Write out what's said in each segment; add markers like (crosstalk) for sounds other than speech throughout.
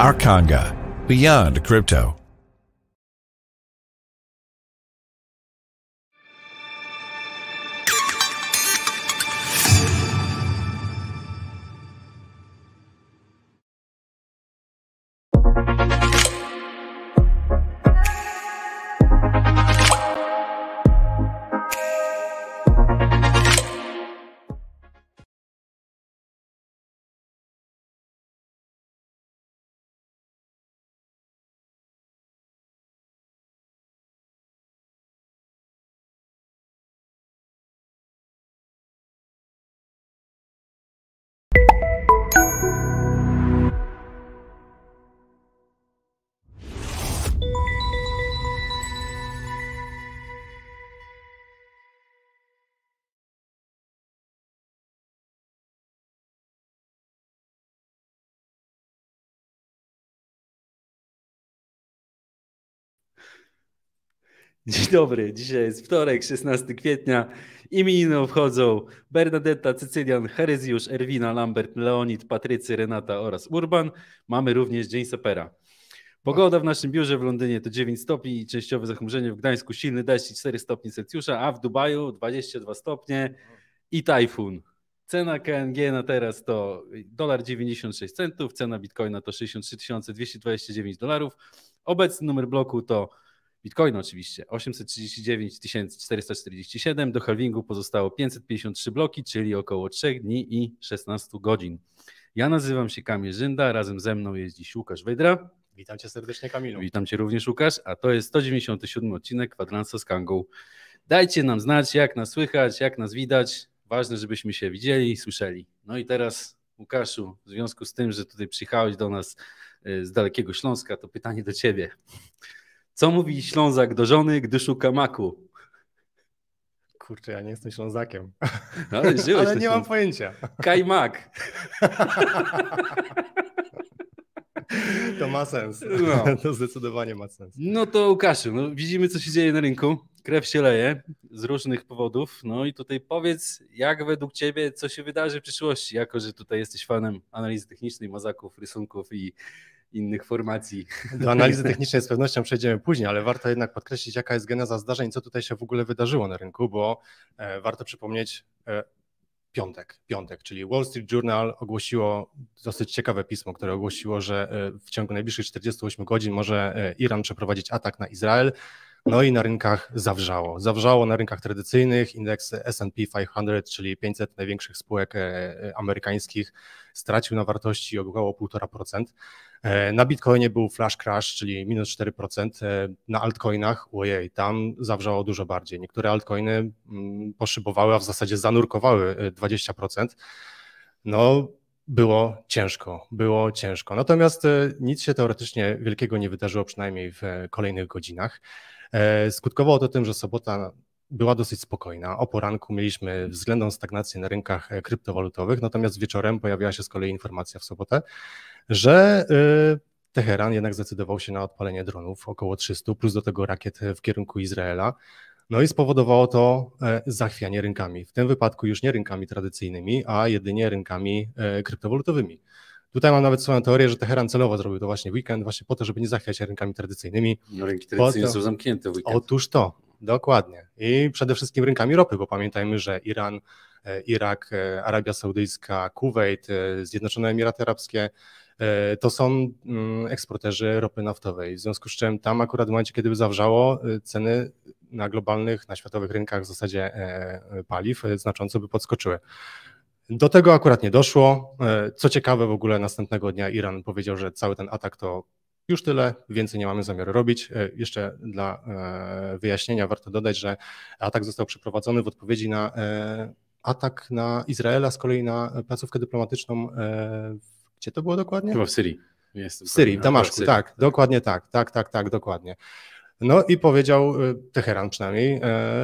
Arkonga, Beyond Crypto. Dzień dobry, dzisiaj jest wtorek, 16 kwietnia. Imieniny obchodzą Bernadetta, Cycylian, Herezjusz, Erwina, Lambert, Leonid, Patrycy, Renata oraz Urban. Mamy również Dzień Sapera. Pogoda w naszym biurze w Londynie to 9 stopni i częściowe zachmurzenie w Gdańsku, silny deszcz i 4 stopnie Celsjusza, a w Dubaju 22 stopnie i tajfun. Cena KNG na teraz to dolar 96 centów, cena bitcoina to 63 229 dolarów. Obecny numer bloku to Bitcoin oczywiście 839 447, do halvingu pozostało 553 bloki, czyli około 3 dni i 16 godzin. Ja nazywam się Kamil Żynda, razem ze mną jest dziś Łukasz Wejdra. Witam cię serdecznie Kamilu. Witam cię również Łukasz, a to jest 197 odcinek Kwadransa z Kangą. Dajcie nam znać, jak nas słychać, jak nas widać. Ważne, żebyśmy się widzieli i słyszeli. No i teraz Łukaszu, w związku z tym, że tutaj przyjechałeś do nas e, z dalekiego Śląska, to pytanie do ciebie. Co mówi Ślązak do żony, gdy szuka maku? Kurczę, ja nie jestem Ślązakiem. No, ale, ale nie mam pojęcia. Kajmak. To ma sens. No. To zdecydowanie ma sens. No to Łukaszu, no widzimy co się dzieje na rynku. Krew się leje z różnych powodów. No i tutaj powiedz, jak według Ciebie, co się wydarzy w przyszłości, jako że tutaj jesteś fanem analizy technicznej, mazaków, rysunków i innych formacji. Do analizy (laughs) technicznej z pewnością przejdziemy później, ale warto jednak podkreślić, jaka jest geneza zdarzeń, co tutaj się w ogóle wydarzyło na rynku, bo e, warto przypomnieć e, piątek, piątek, czyli Wall Street Journal ogłosiło dosyć ciekawe pismo, które ogłosiło, że e, w ciągu najbliższych 48 godzin może Iran przeprowadzić atak na Izrael. No i na rynkach zawrzało. Zawrzało na rynkach tradycyjnych. Indeks SP 500, czyli 500 największych spółek amerykańskich, stracił na wartości około 1,5%. E, na Bitcoinie był flash crash, czyli minus 4%. E, na altcoinach, ojej, tam zawrzało dużo bardziej. Niektóre altcoiny mm, poszybowały, a w zasadzie zanurkowały 20%. E, no, było ciężko, było ciężko. Natomiast nic się teoretycznie wielkiego nie wydarzyło, przynajmniej w kolejnych godzinach. Skutkowało to tym, że sobota była dosyć spokojna. O poranku mieliśmy względną stagnację na rynkach kryptowalutowych, natomiast wieczorem pojawiła się z kolei informacja w sobotę, że y, Teheran jednak zdecydował się na odpalenie dronów, około 300, plus do tego rakiet w kierunku Izraela. No i spowodowało to e, zachwianie rynkami. W tym wypadku już nie rynkami tradycyjnymi, a jedynie rynkami e, kryptowalutowymi. Tutaj mam nawet swoją teorię, że Teheran celowo zrobił to właśnie weekend, właśnie po to, żeby nie zachwiać się rynkami tradycyjnymi. No, rynki tradycyjne to... są zamknięte w weekend. Otóż to, dokładnie. I przede wszystkim rynkami ropy, bo pamiętajmy, że Iran, e, Irak, Arabia Saudyjska, Kuwait, Zjednoczone Emiraty Arabskie, E, to są mm, eksporterzy ropy naftowej. W związku z czym tam akurat w momencie, kiedy zawrzało, e, ceny na globalnych, na światowych rynkach w zasadzie e, paliw znacząco by podskoczyły. Do tego akurat nie doszło. Co ciekawe, w ogóle następnego dnia Iran powiedział, że cały ten atak to już tyle, więcej nie mamy zamiaru robić. Jeszcze dla wyjaśnienia warto dodać, że atak został przeprowadzony w odpowiedzi na atak na Izraela, z kolei na placówkę dyplomatyczną w gdzie to było dokładnie? Chyba w Syrii. Jestem w Syrii, w no, Damaszku, tak, tak, dokładnie tak, tak, tak, tak, dokładnie. No i powiedział y, Teheran przynajmniej,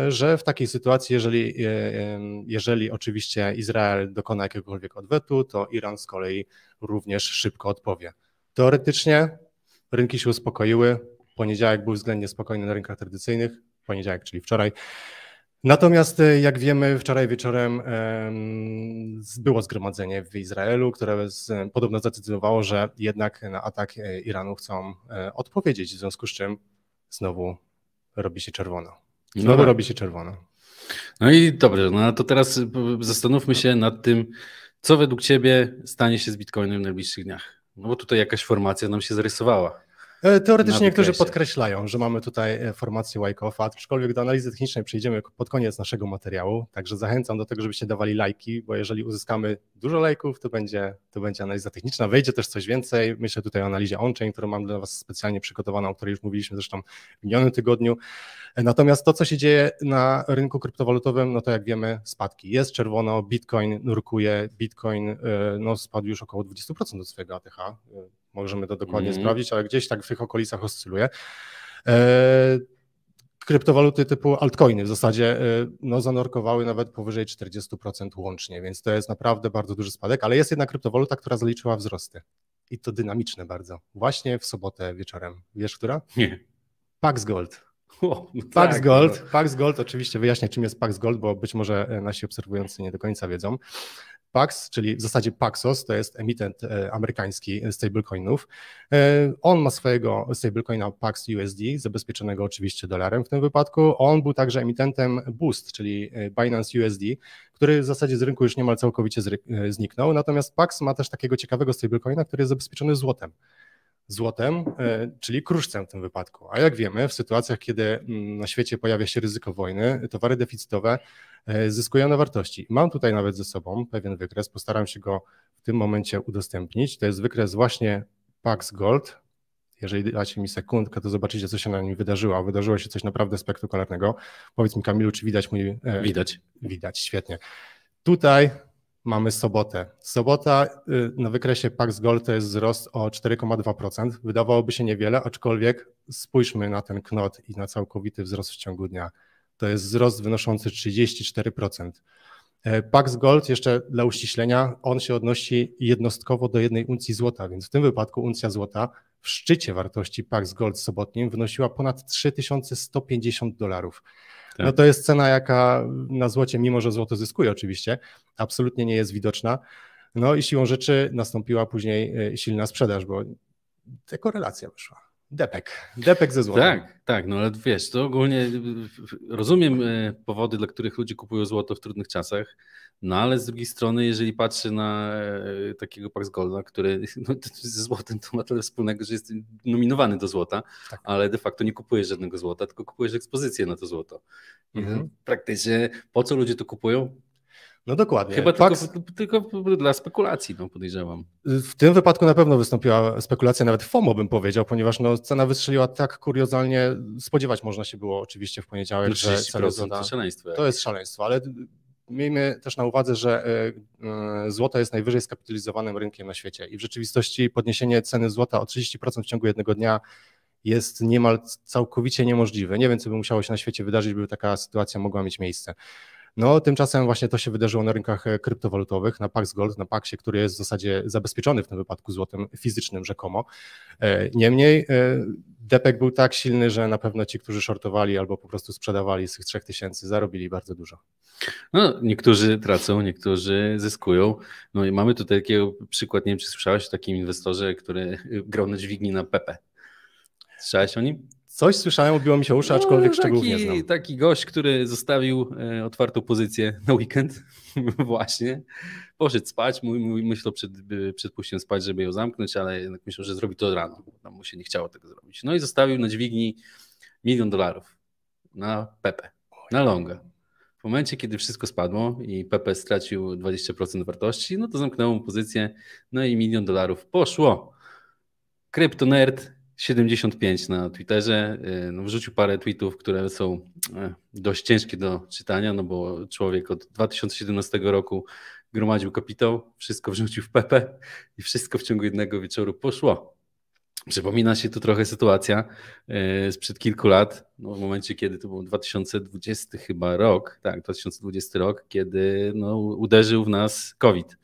y, że w takiej sytuacji, jeżeli, y, jeżeli oczywiście Izrael dokona jakiegokolwiek odwetu, to Iran z kolei również szybko odpowie. Teoretycznie rynki się uspokoiły. Poniedziałek był względnie spokojny na rynkach tradycyjnych, poniedziałek, czyli wczoraj. Natomiast, y, jak wiemy, wczoraj wieczorem było zgromadzenie w Izraelu, które podobno zadecydowało, że jednak na atak e, Iranu chcą e, odpowiedzieć, w związku z czym znowu robi się czerwono. No znowu no robi się czerwono. No i dobrze, no to teraz y, zastanówmy się nad tym, co według Ciebie stanie się z Bitcoinem w najbliższych dniach. No bo tutaj jakaś formacja nam się zarysowała. E, teoretycznie niektórzy podkreślają, że mamy tutaj e, formację Wyckoff, aczkolwiek do analizy technicznej przejdziemy pod koniec naszego materiału, także zachęcam do tego, żebyście dawali lajki, bo jeżeli uzyskamy dużo lajków, to będzie, to będzie analiza techniczna, wejdzie też coś więcej, myślę tutaj o analizie on-chain, którą mam dla Was specjalnie przygotowaną, o której już mówiliśmy zresztą w minionym tygodniu, e, natomiast to, co się dzieje na rynku kryptowalutowym, no to jak wiemy, spadki, jest czerwono, Bitcoin nurkuje, Bitcoin no, spadł już około 20% do swojego ATH, Możemy to dokładnie mm. sprawdzić, ale gdzieś tak w tych okolicach oscyluje. E, kryptowaluty typu altcoiny w zasadzie e, no, zanurkowały nawet powyżej 40% łącznie, więc to jest naprawdę bardzo duży spadek, ale jest jedna kryptowaluta, która zaliczyła wzrosty i to dynamiczne bardzo. Właśnie w sobotę wieczorem. Wiesz, która? Nie. Pax Gold. O, no Pax tak, Gold. No. Pax Gold, oczywiście wyjaśnię, czym jest Pax Gold, bo być może e, nasi obserwujący nie do końca wiedzą. Pax, czyli w zasadzie Paxos, to jest emitent e, amerykański stablecoinów. E, on ma swojego stablecoina Pax USD, zabezpieczonego oczywiście dolarem w tym wypadku. On był także emitentem Boost, czyli e, Binance USD, który w zasadzie z rynku już niemal całkowicie zniknął. Natomiast Pax ma też takiego ciekawego stablecoina, który jest zabezpieczony złotem złotem, e, czyli kruszcem w tym wypadku. A jak wiemy, w sytuacjach, kiedy mm, na świecie pojawia się ryzyko wojny, towary deficytowe e, zyskują na wartości. Mam tutaj nawet ze sobą pewien wykres, postaram się go w tym momencie udostępnić. To jest wykres właśnie Pax Gold. Jeżeli dacie mi sekundkę, to zobaczycie, co się na nim wydarzyło. Wydarzyło się coś naprawdę spektakularnego. Powiedz mi, Kamilu, czy widać mój... E, widać. Widać, świetnie. Tutaj mamy sobotę. Sobota y, na wykresie Pax Gold to jest wzrost o 4,2%. Wydawałoby się niewiele, aczkolwiek spójrzmy na ten knot i na całkowity wzrost w ciągu dnia. To jest wzrost wynoszący 34%. E, Pax Gold, jeszcze dla uściślenia, on się odnosi jednostkowo do jednej uncji złota, więc w tym wypadku uncja złota w szczycie wartości Pax Gold sobotnim wynosiła ponad 3150 dolarów. Tak. no to jest cena, jaka na złocie, mimo że złoto zyskuje oczywiście, absolutnie nie jest widoczna. No i siłą rzeczy nastąpiła później e, silna sprzedaż, bo ta korelacja wyszła. Depek. Depek ze złota. Tak, tak, no ale wiesz, to ogólnie y, rozumiem y, powody, dla których ludzie kupują złoto w trudnych czasach, no ale z drugiej strony, jeżeli patrzy na y, takiego Pax Golda, który (laughs) no, ze złotem to ma tyle wspólnego, że jest nominowany do złota, tak. ale de facto nie kupujesz żadnego złota, tylko kupujesz ekspozycję na to złoto. Mhm. Praktycznie po co ludzie to kupują? No dokładnie. Chyba tylko, tylko, dla spekulacji, no podejrzewam. W tym wypadku na pewno wystąpiła spekulacja, nawet FOMO bym powiedział, ponieważ no, cena wystrzeliła tak kuriozalnie, spodziewać można się było oczywiście w poniedziałek, że cena złota... To szaleństwo. To jest szaleństwo, ale miejmy też na uwadze, że e, e, złota jest najwyżej skapitalizowanym rynkiem na świecie i w rzeczywistości podniesienie ceny złota o 30% w ciągu jednego dnia jest niemal całkowicie niemożliwe. Nie wiem, co by musiało się na świecie wydarzyć, by taka sytuacja mogła mieć miejsce. No, tymczasem właśnie to się wydarzyło na rynkach e, kryptowalutowych, na Pax Gold, na Paxie, który jest w zasadzie zabezpieczony w tym wypadku złotem fizycznym rzekomo. E, niemniej e, depek był tak silny, że na pewno ci, którzy shortowali albo po prostu sprzedawali z tych 3000 zarobili bardzo dużo. No, niektórzy tracą, niektórzy zyskują. No i mamy tutaj takiego przykład, nie wiem czy słyszałeś o takim inwestorze, który grał na dźwigni na Pepe. Słyszałeś o nim? Coś słyszałem, odbiło mi się uszy, aczkolwiek no, taki, szczegółów nie znam. Taki gość, który zostawił e, otwartą pozycję na weekend (laughs) właśnie, poszedł spać, mój, myślał przed, przed pójściem spać, żeby ją zamknąć, ale jednak myślał, że zrobi to rano, bo tam mu się nie chciało tego zrobić. No i zostawił na dźwigni milion dolarów na Pepe, na longa. W momencie, kiedy wszystko spadło i Pepe stracił 20% wartości, no to zamknęło mu pozycję, no i milion dolarów poszło. Kryptonerd 75 na Twitterze. Y, no, wrzucił parę tweetów, które są e, dość ciężkie do czytania, no bo człowiek od 2017 roku gromadził kapitał, wszystko wrzucił w Pepe i wszystko w ciągu jednego wieczoru poszło. Przypomina się tu trochę sytuacja e, sprzed kilku lat, no w momencie kiedy to był 2020 chyba rok, tak, 2020 rok, kiedy no, uderzył w nas COVID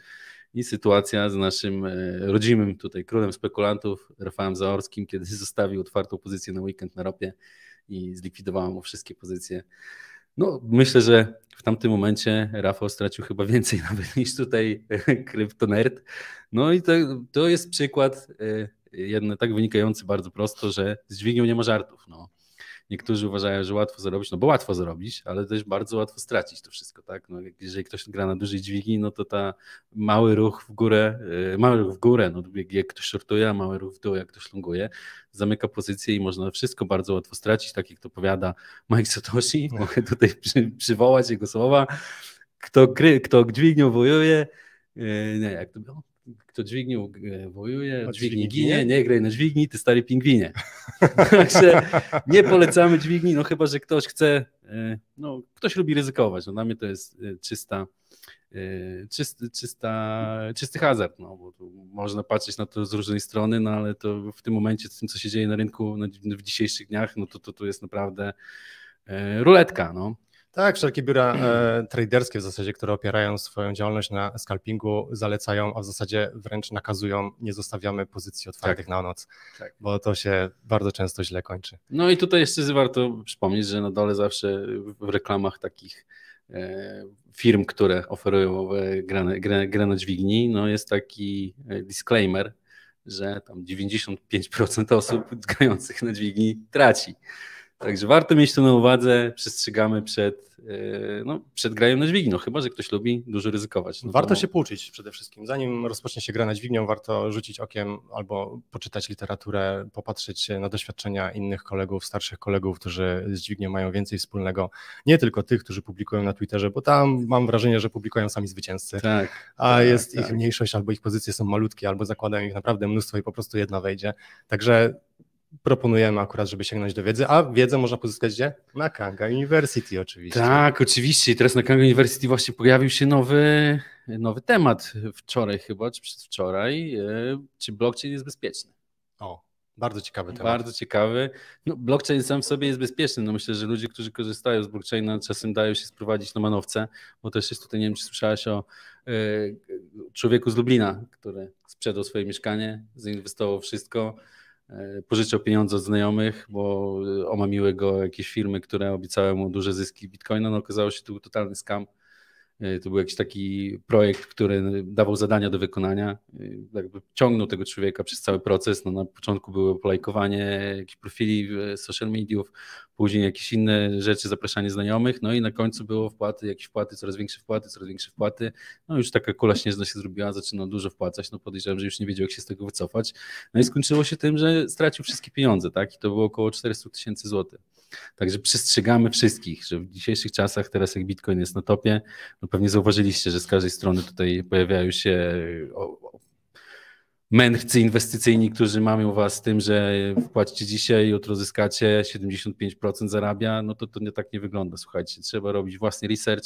i sytuacja z naszym e, rodzimym tutaj królem spekulantów, Rafałem Zaorskim, kiedy (laughs) zostawił otwartą pozycję na weekend na ropie i zlikwidowałem mu wszystkie pozycje. No, myślę, że w tamtym momencie Rafał stracił chyba więcej (laughs) nawet niż tutaj e, kryptonerd. No i to, to jest przykład, e, jedno tak wynikający bardzo prosto, że z dźwignią nie ma żartów. No niektórzy uważają, że łatwo zarobić, no bo łatwo zarobić, ale też bardzo łatwo stracić to wszystko, tak? No, jeżeli ktoś gra na dużej dźwigni, no to ta mały ruch w górę, y, mały ruch w górę, no jak ktoś shortuje, a mały ruch w dół, jak ktoś lunguje, zamyka pozycję i można wszystko bardzo łatwo stracić, tak jak to powiada Mike Satoshi, no. mogę tutaj przy, przywołać jego słowa, kto, kry, kto dźwignią wojuje, y, nie, jak to było? kto dźwignił, e, wojuje, o dźwigni ginie, nie graj na dźwigni, ty stary pingwinie. (laughs) Także nie polecamy dźwigni, no chyba, że ktoś chce, e, no ktoś lubi ryzykować, no dla mnie to jest e, czysta, czysty, czysta, czysty hazard, no bo można patrzeć na to z różnej strony, no ale to w tym momencie z tym, co się dzieje na rynku no, w dzisiejszych dniach, no to to, to jest naprawdę ruletka, no. Tak, wszelkie biura e, traderskie w zasadzie, które opierają swoją działalność na scalpingu, zalecają, a w zasadzie wręcz nakazują, nie zostawiamy pozycji otwartych tak. na noc, tak. bo to się bardzo często źle kończy. No i tutaj jeszcze warto przypomnieć, że na dole zawsze w reklamach takich e, firm, które oferują e, grę, grę na dźwigni, no jest taki e, disclaimer, że tam 95% osób (laughs) grających na dźwigni traci. Także warto mieć to na uwadze, przestrzegamy przed, e, no, przed grają na No chyba że ktoś lubi dużo ryzykować. No warto to... No. się pouczyć przede wszystkim. Zanim rozpocznie się gra na dźwignią, warto rzucić okiem albo poczytać literaturę, popatrzeć na doświadczenia innych kolegów, starszych kolegów, którzy z dźwignią mają więcej wspólnego. Nie tylko tych, którzy publikują na Twitterze, bo tam mam wrażenie, że publikują sami zwycięzcy, tak, a tak, jest tak. ich mniejszość albo ich pozycje są malutkie, albo zakładają ich naprawdę mnóstwo i po prostu jedna wejdzie. Także proponujemy akurat, żeby sięgnąć do wiedzy, a wiedzę można pozyskać gdzie? Na Kanga University oczywiście. Tak, oczywiście. I teraz na Kanga University właśnie pojawił się nowy, nowy temat wczoraj chyba, czy przedwczoraj. E, czy blockchain jest bezpieczny? O, bardzo ciekawy temat. Bardzo ciekawy. No, blockchain sam w sobie jest bezpieczny. No, myślę, że ludzie, którzy korzystają z blockchaina, czasem dają się sprowadzić na manowce, bo też jest tutaj, nie wiem, czy słyszałaś o y, człowieku z Lublina, który sprzedał swoje mieszkanie, zainwestował wszystko, E, pożyczał pieniądze od znajomych, bo e, omamiły go jakieś firmy, które obiecały mu duże zyski bitcoina, no okazało się, to był totalny skam E, to był jakiś taki projekt, który dawał zadania do wykonania, e, jakby ciągnął tego człowieka przez cały proces. No, na początku było polajkowanie jakichś profili e, social mediów, później jakieś inne rzeczy, zapraszanie znajomych, no i na końcu było wpłaty, jakieś wpłaty, coraz większe wpłaty, coraz większe wpłaty. No już taka kula śnieżna się zrobiła, zaczynał dużo wpłacać, no podejrzewam, że już nie wiedział, jak się z tego wycofać. No i skończyło się tym, że stracił wszystkie pieniądze, tak? I to było około 400 tysięcy złotych. Także przestrzegamy wszystkich, że w dzisiejszych czasach, teraz jak Bitcoin jest na topie, no pewnie zauważyliście, że z każdej strony tutaj pojawiają się e, mędrcy inwestycyjni, którzy mamią was tym, że wpłacicie dzisiaj, jutro zyskacie, 75% zarabia, no to to nie, tak nie wygląda, słuchajcie, trzeba robić własny research,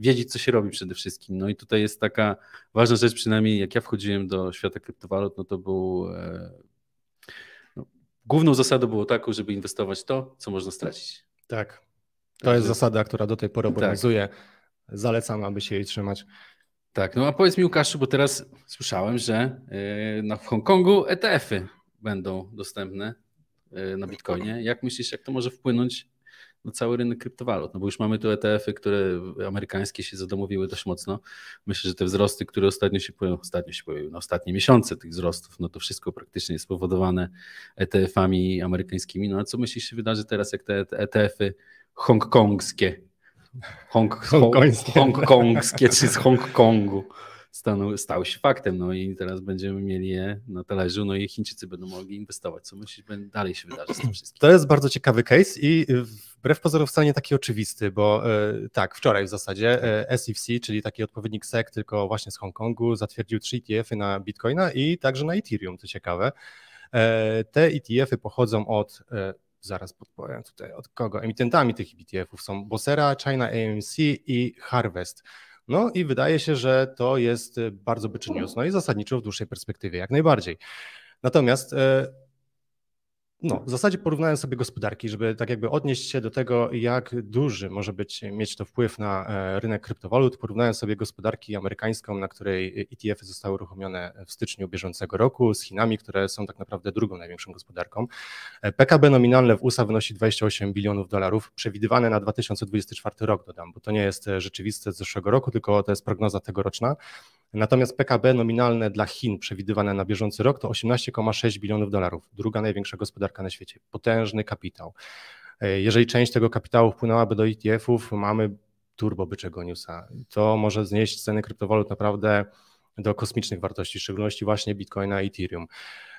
wiedzieć co się robi przede wszystkim, no i tutaj jest taka ważna rzecz, przynajmniej jak ja wchodziłem do świata kryptowalut, no to był e, główną zasadą było taką, żeby inwestować to, co można stracić. Tak. To jest zasada, która do tej pory tak. obowiązuje. Tak. Zalecam, aby się jej trzymać. Tak, no a powiedz mi Łukaszu, bo teraz słyszałem, że y, na, w Hongkongu ETF-y będą dostępne y, na Bitcoinie. Jak myślisz, jak to może wpłynąć no, cały rynek kryptowalut, no bo już mamy tu ETF-y, które amerykańskie się zadomowiły dość mocno. Myślę, że te wzrosty, które ostatnio się pojawiły, ostatnio się pojawiły, no ostatnie miesiące tych wzrostów, no to wszystko praktycznie jest spowodowane ETF-ami amerykańskimi. No a co myślisz się wydarzy teraz, jak te ETF-y hongkongskie Hong, hong, hongkongskie. hongkongskie, czy z Hongkongu stanął, stał się faktem, no i teraz będziemy mieli je na talerzu, no i Chińczycy będą mogli inwestować. Co myślisz, dalej się wydarzy z tym wszystkim? To jest bardzo ciekawy case i y, wbrew pozorom wcale nie taki oczywisty, bo y, tak, wczoraj w zasadzie y, SEC, czyli taki odpowiednik SEC, tylko właśnie z Hongkongu, zatwierdził trzy ETF-y na Bitcoina i także na Ethereum, co ciekawe. E, te ETF-y pochodzą od zaraz podpowiem tutaj od kogo. Emitentami tych ETF-ów są Bosera, China AMC i Harvest. No i wydaje się, że to jest bardzo byczy news, no i zasadniczo w dłuższej perspektywie, jak najbardziej. Natomiast e, no, w zasadzie porównałem sobie gospodarki, żeby tak jakby odnieść się do tego, jak duży może być, mieć to wpływ na e, rynek kryptowalut. Porównałem sobie gospodarki amerykańską, na której ETF-y zostały uruchomione w styczniu bieżącego roku, z Chinami, które są tak naprawdę drugą największą gospodarką. E, PKB nominalne w USA wynosi 28 bilionów dolarów, przewidywane na 2024 rok, dodam, bo to nie jest e, rzeczywiste z zeszłego roku, tylko to jest prognoza tegoroczna. Natomiast PKB nominalne dla Chin przewidywane na bieżący rok to 18,6 bilionów dolarów, druga największa gospodarka na świecie. Potężny kapitał. E, jeżeli część tego kapitału wpłynęłaby do ETF-ów, mamy turbo byczego newsa. To może znieść ceny kryptowalut naprawdę do kosmicznych wartości, w szczególności właśnie Bitcoina i Ethereum.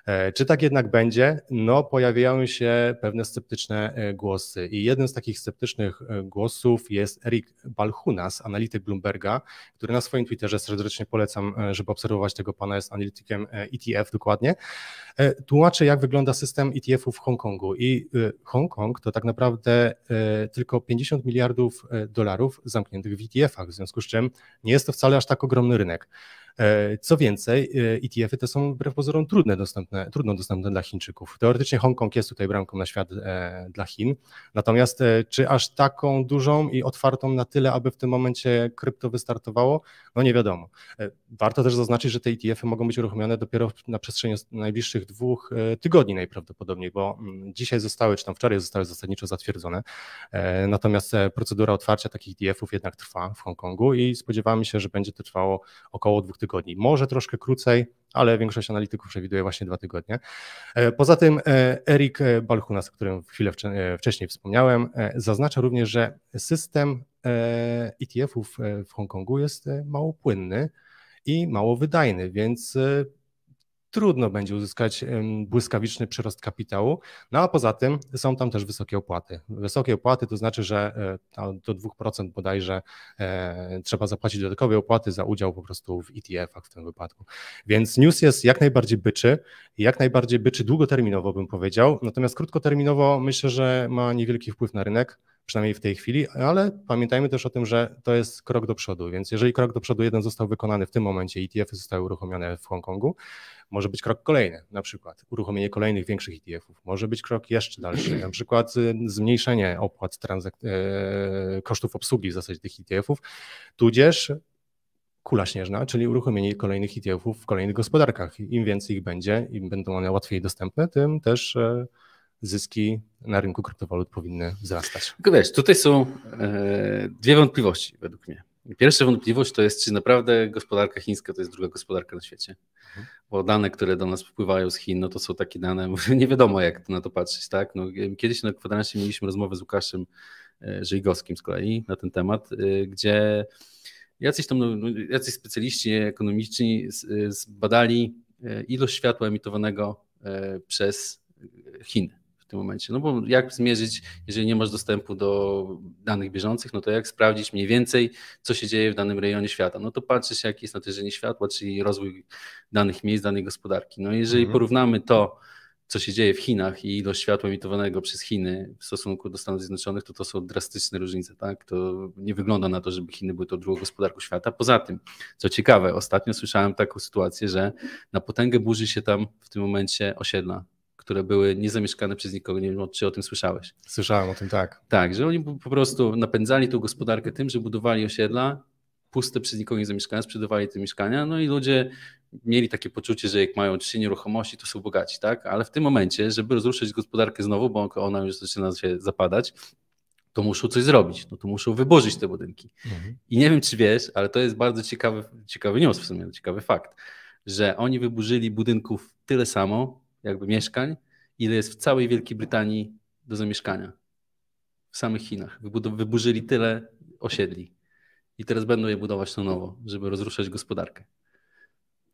E, czy tak jednak będzie? No, pojawiają się pewne sceptyczne e, głosy i jeden z takich sceptycznych e, głosów jest Erik Balchunas, analityk Bloomberga, który na swoim Twitterze serdecznie polecam, żeby obserwować tego pana, jest analitykiem ETF dokładnie, tłumaczy jak wygląda system ETF-ów w Hongkongu i Hongkong to tak naprawdę tylko 50 miliardów dolarów zamkniętych w ETF-ach, w związku z czym nie jest to wcale aż tak ogromny rynek. E, co więcej, ETF-y e te są wbrew pozorom trudne dostępne, trudno dostępne dla Chińczyków. Teoretycznie Hongkong jest tutaj bramką na świat e, dla Chin, natomiast czy aż taką dużą i otwartą na tyle, aby w tym momencie krypto wystartowało? No nie wiadomo. Warto też zaznaczyć, że te ETF-y mogą być uruchomione dopiero na przestrzeni najbliższych dwóch tygodni najprawdopodobniej, bo mm, dzisiaj zostały, czy tam wczoraj zostały zasadniczo zatwierdzone. Natomiast procedura otwarcia takich ETF-ów jednak trwa w Hongkongu i spodziewamy się, że będzie to trwało około dwóch tygodni tygodni. Może troszkę krócej, ale większość analityków przewiduje właśnie dwa tygodnie. E, poza tym e, Erik e, Balchunas, o którym chwilę wcześniej wspomniałem, zaznacza również, że system ETF-ów w Hongkongu jest mało płynny i mało wydajny, więc trudno będzie uzyskać błyskawiczny przyrost kapitału. No a poza tym są tam też wysokie opłaty. Wysokie opłaty to znaczy, że e, do 2% bodajże e, trzeba zapłacić dodatkowe opłaty za udział po prostu w ETF-ach w tym wypadku. Więc news jest jak najbardziej byczy, jak najbardziej byczy długoterminowo bym powiedział, natomiast krótkoterminowo myślę, że ma niewielki wpływ na rynek przynajmniej w tej chwili, ale pamiętajmy też o tym, że to jest krok do przodu, więc jeżeli krok do przodu jeden został wykonany w tym momencie, ETF-y zostały uruchomione w Hongkongu, może być krok kolejny, na przykład uruchomienie kolejnych większych ETF-ów, może być krok jeszcze dalszy, na przykład zmniejszenie opłat transak- e, kosztów obsługi w zasadzie tych ETF-ów, tudzież kula śnieżna, czyli uruchomienie kolejnych ETF-ów w kolejnych gospodarkach. Im więcej ich będzie, im będą one łatwiej dostępne, tym też e, zyski na rynku kryptowalut powinny wzrastać. Tylko wiesz, tutaj są e, dwie wątpliwości według mnie. Pierwsza wątpliwość to jest, czy naprawdę gospodarka chińska to jest druga gospodarka na świecie. Mhm. Bo dane, które do nas wpływają z Chin, no to są takie dane, (laughs) nie wiadomo jak na to patrzeć, tak? No, kiedyś na kwadransie mieliśmy rozmowę z Łukaszem e, Żygowskim z kolei na ten temat, e, gdzie jacyś tam, no, no, jacyś specjaliści ekonomiczni zbadali ilość światła emitowanego przez Chiny tym momencie? No bo jak zmierzyć, jeżeli nie masz dostępu do danych bieżących, no to jak sprawdzić mniej więcej, co się dzieje w danym rejonie świata? No to patrzysz, jaki jest natężenie światła, czyli rozwój danych miejsc, danej gospodarki. No jeżeli mhm. porównamy to, co się dzieje w Chinach i ilość światła emitowanego przez Chiny w stosunku do Stanów Zjednoczonych, to to są drastyczne różnice. Tak? To nie wygląda na to, żeby Chiny były to drugą gospodarką świata. Poza tym, co ciekawe, ostatnio słyszałem taką sytuację, że na potęgę burzy się tam w tym momencie osiedla które były niezamieszkane przez nikogo. Nie wiem, czy o tym słyszałeś. Słyszałem o tym, tak. Tak, że oni po prostu napędzali tą gospodarkę tym, że budowali osiedla puste przez nikogo niezamieszkane, sprzedawali te mieszkania, no i ludzie mieli takie poczucie, że jak mają trzy nieruchomości, to są bogaci, tak? Ale w tym momencie, żeby rozruszyć gospodarkę znowu, bo ona już zaczyna się zapadać, to muszą coś zrobić, no to muszą wyburzyć te budynki. Mhm. I nie wiem, czy wiesz, ale to jest bardzo ciekawy, ciekawy news w sumie, ciekawy fakt, że oni wyburzyli budynków tyle samo, jakby mieszkań, ile jest w całej Wielkiej Brytanii do zamieszkania. W samych Chinach. Wyburzyli tyle osiedli. I teraz będą je budować na nowo, żeby rozruszać gospodarkę.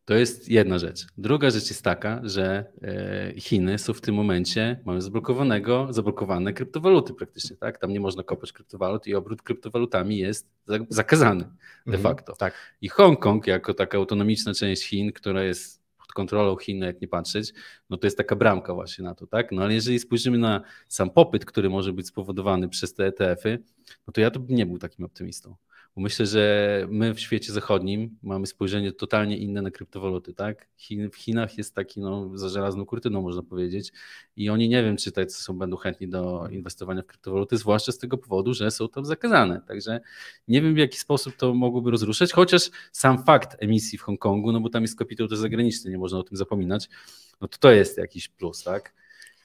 To jest jedna rzecz. Druga rzecz jest taka, że e, Chiny są w tym momencie, mamy zablokowanego, zablokowane kryptowaluty praktycznie, tak? Tam nie można kopać kryptowalut i obrót kryptowalutami jest zakazany de mhm. facto. Mhm, tak. I Hongkong jako taka autonomiczna część Chin, która jest pod kontrolą Chin, jak nie patrzeć, no to jest taka bramka właśnie na to, tak? No ale jeżeli spojrzymy na sam popyt, który może być spowodowany przez te ETF-y, no to ja to bym nie był takim optymistą. Bo myślę, że my w świecie zachodnim mamy spojrzenie totalnie inne na kryptowaluty, tak? Chin, w Chinach jest taki no, za żelazną kurtyną, można powiedzieć, i oni nie wiem, czy tacy są będą chętni do inwestowania w kryptowaluty, zwłaszcza z tego powodu, że są tam zakazane. Także nie wiem, w jaki sposób to mogłoby rozruszać, chociaż sam fakt emisji w Hongkongu, no bo tam jest kapitał też zagraniczny, nie można o tym zapominać, no to to jest jakiś plus, tak?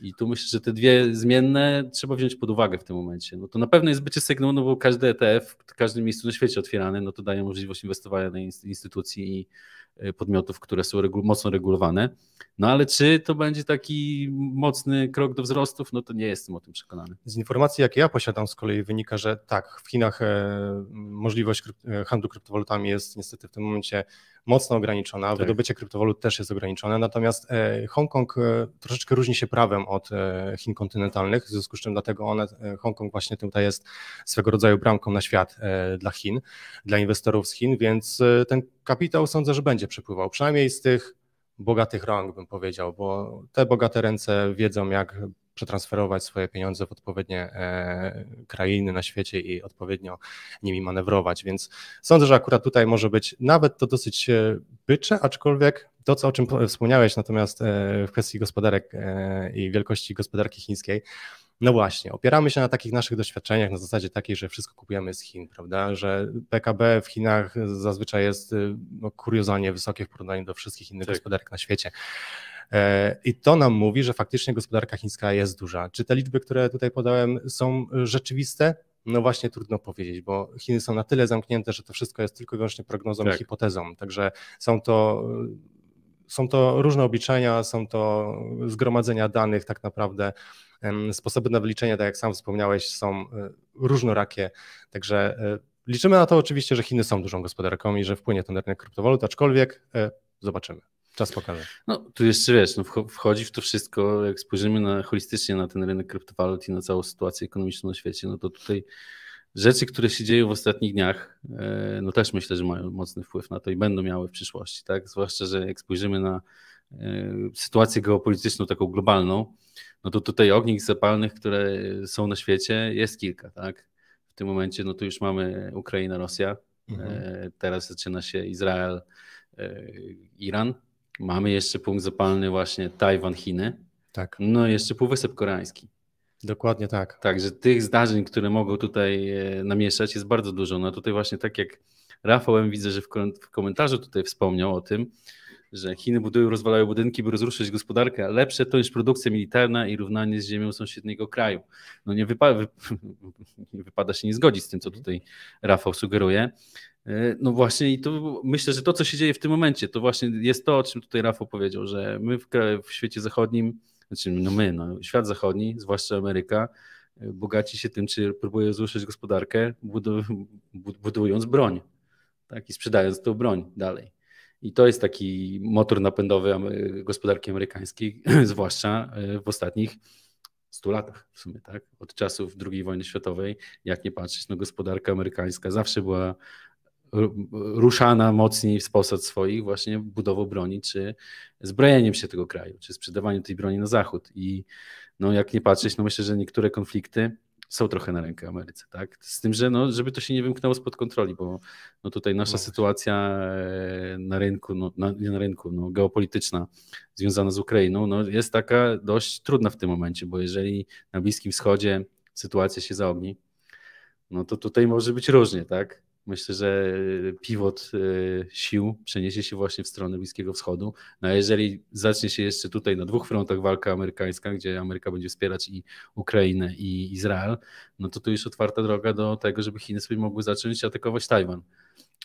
I tu myślę, że te dwie zmienne trzeba wziąć pod uwagę w tym momencie. No to na pewno jest bycie sygnał, no bo każdy ETF w każdym miejscu na świecie otwierany, no to daje możliwość inwestowania na instytucji i e, podmiotów, które są regu mocno regulowane. No ale czy to będzie taki mocny krok do wzrostów, no to nie jestem o tym przekonany. Z informacji, jakie ja posiadam z kolei wynika, że tak, w Chinach e, możliwość e, handlu kryptowalutami jest niestety w tym momencie mocno ograniczona, tak. wydobycie kryptowalut też jest ograniczone, natomiast e, Hongkong e, troszeczkę różni się prawem od e, Chin kontynentalnych, w związku z czym dlatego one, Hongkong właśnie tutaj jest swego rodzaju bramką na świat dla Chin, dla inwestorów z Chin, więc ten kapitał sądzę, że będzie przepływał, przynajmniej z tych bogatych rąk, bym powiedział, bo te bogate ręce wiedzą, jak przetransferować swoje pieniądze w odpowiednie e, krainy na świecie i odpowiednio nimi manewrować. Więc sądzę, że akurat tutaj może być nawet to dosyć bycze, e, aczkolwiek to, co, o czym wspomniałeś, natomiast e, w kwestii gospodarek i wielkości gospodarki chińskiej, no właśnie, opieramy się na takich naszych doświadczeniach, na zasadzie takiej, że wszystko kupujemy z Chin, prawda? Że PKB w Chinach zazwyczaj jest no, kuriozalnie wysokie w porównaniu do wszystkich innych tak. gospodarek na świecie. E, I to nam mówi, że faktycznie gospodarka chińska jest duża. Czy te liczby, które tutaj podałem, są rzeczywiste? No właśnie trudno powiedzieć, bo Chiny są na tyle zamknięte, że to wszystko jest tylko i wyłącznie prognozą tak. i hipotezą. Także są to są to różne obliczenia, są to zgromadzenia danych, tak naprawdę. Sposoby na wyliczenia, tak jak sam wspomniałeś, są e, różnorakie. Także e, liczymy na to oczywiście, że Chiny są dużą gospodarką i że wpłynie to na rynek kryptowalut, aczkolwiek zobaczymy. Czas pokaże. No, tu jeszcze wiesz, no, wchodzi w to wszystko, jak spojrzymy na, holistycznie na ten rynek kryptowalut i na całą sytuację ekonomiczną na świecie, no to tutaj rzeczy, które się dzieją w ostatnich dniach, e, no też myślę, że mają mocny wpływ na to i będą miały w przyszłości, tak? Zwłaszcza, że jak spojrzymy na e, sytuację geopolityczną, taką globalną, no to tutaj ognisk zapalnych, które są na świecie, jest kilka, tak? W tym momencie, no to już mamy Ukraina, Rosja, mhm. E, teraz zaczyna się Izrael, Iran, Mamy jeszcze punkt zapalny właśnie Tajwan, Chiny. Tak. No i jeszcze Półwysep Koreański. Dokładnie tak. Także tych zdarzeń, które mogą tutaj e, namieszać jest bardzo dużo. No tutaj właśnie tak jak Rafałem widzę, że w komentarzu tutaj wspomniał o tym, że Chiny budują, rozwalają budynki, by rozruszyć gospodarkę. Lepsze to niż produkcja militarna i równanie z ziemią sąsiedniego kraju. No nie, wypa wy (laughs) nie wypada się nie zgodzić z tym, co mhm. tutaj Rafał sugeruje. E, no właśnie i to myślę, że to, co się dzieje w tym momencie, to właśnie jest to, o czym tutaj Rafał powiedział, że my w, w świecie zachodnim, znaczy no my, no, świat zachodni, zwłaszcza Ameryka, e, bogaci się tym, czy próbuje rozruszyć gospodarkę, (laughs) budując broń tak, i sprzedając tę broń dalej. I to jest taki motor napędowy gospodarki amerykańskiej, (clears throat) zwłaszcza e, w ostatnich 100 latach w sumie, tak? Od czasów II wojny światowej, jak nie patrzeć, no gospodarka amerykańska zawsze była ruszana mocniej w sposób swoich właśnie budową broni, czy zbrojeniem się tego kraju, czy sprzedawaniem tej broni na zachód. I no jak nie patrzeć, no myślę, że niektóre konflikty są trochę na rękę Ameryce, tak? Z tym, że no, żeby to się nie wymknęło spod kontroli, bo no tutaj nasza no sytuacja e, na rynku, no, na, nie na rynku, no, geopolityczna związana z Ukrainą, no, jest taka dość trudna w tym momencie, bo jeżeli na Bliskim Wschodzie sytuacja się zaogni, no to tutaj może być różnie, tak? Myślę, że e, pivot e, sił przeniesie się właśnie w stronę Bliskiego Wschodu. No a jeżeli zacznie się jeszcze tutaj na dwóch frontach walka amerykańska, gdzie Ameryka będzie wspierać i Ukrainę, i Izrael, no to tu już otwarta droga do tego, żeby Chiny sobie mogły zacząć atakować Tajwan.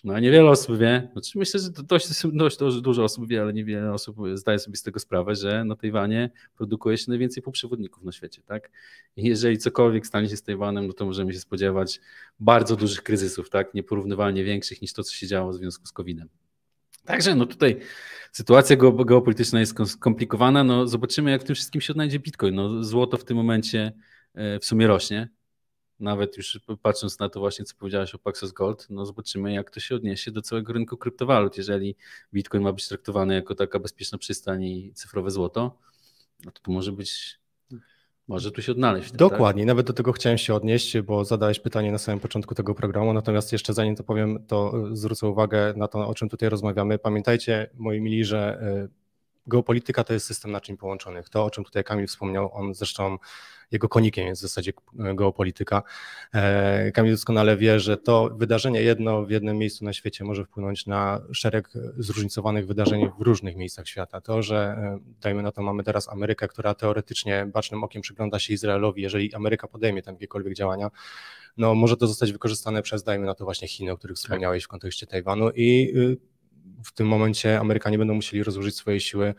No niewiele osób wie, znaczy myślę, że dość, (laughs) dość, dość dużo osób wie, ale niewiele osób zdaje sobie z tego sprawę, że na Tajwanie produkuje się najwięcej półprzewodników na świecie, tak? I jeżeli cokolwiek stanie się z Tajwanem, no to możemy się spodziewać bardzo dużych kryzysów, tak? Nieporównywalnie większych niż to, co się działo w związku z COVID-em. Także no tutaj sytuacja geopolityczna jest skomplikowana, no zobaczymy jak w tym wszystkim się odnajdzie Bitcoin. No złoto w tym momencie e, w sumie rośnie, nawet już patrząc na to właśnie, co powiedziałeś o Paxos Gold, no zobaczymy, jak to się odniesie do całego rynku kryptowalut. Jeżeli Bitcoin ma być traktowany jako taka bezpieczna przystań i cyfrowe złoto, no to może być może tu się odnaleźć. Tak? Dokładnie, nawet do tego chciałem się odnieść, bo zadałeś pytanie na samym początku tego programu, natomiast jeszcze zanim to powiem, to e, zwrócę uwagę na to, o czym tutaj rozmawiamy. Pamiętajcie, moi mili, że e, geopolityka to jest system naczyń połączonych. To, o czym tutaj Kamil wspomniał, on zresztą jego konikiem jest w zasadzie e, geopolityka. E, Kamil doskonale wie, że to wydarzenie jedno w jednym miejscu na świecie może wpłynąć na szereg zróżnicowanych wydarzeń w różnych miejscach świata. To, że e, dajmy na to, mamy teraz Amerykę, która teoretycznie bacznym okiem przygląda się Izraelowi, jeżeli Ameryka podejmie tam jakiekolwiek działania, no może to zostać wykorzystane przez, dajmy na to właśnie Chiny, o których wspomniałeś w kontekście Tajwanu i y, w tym momencie Amerykanie będą musieli rozłożyć swoje siły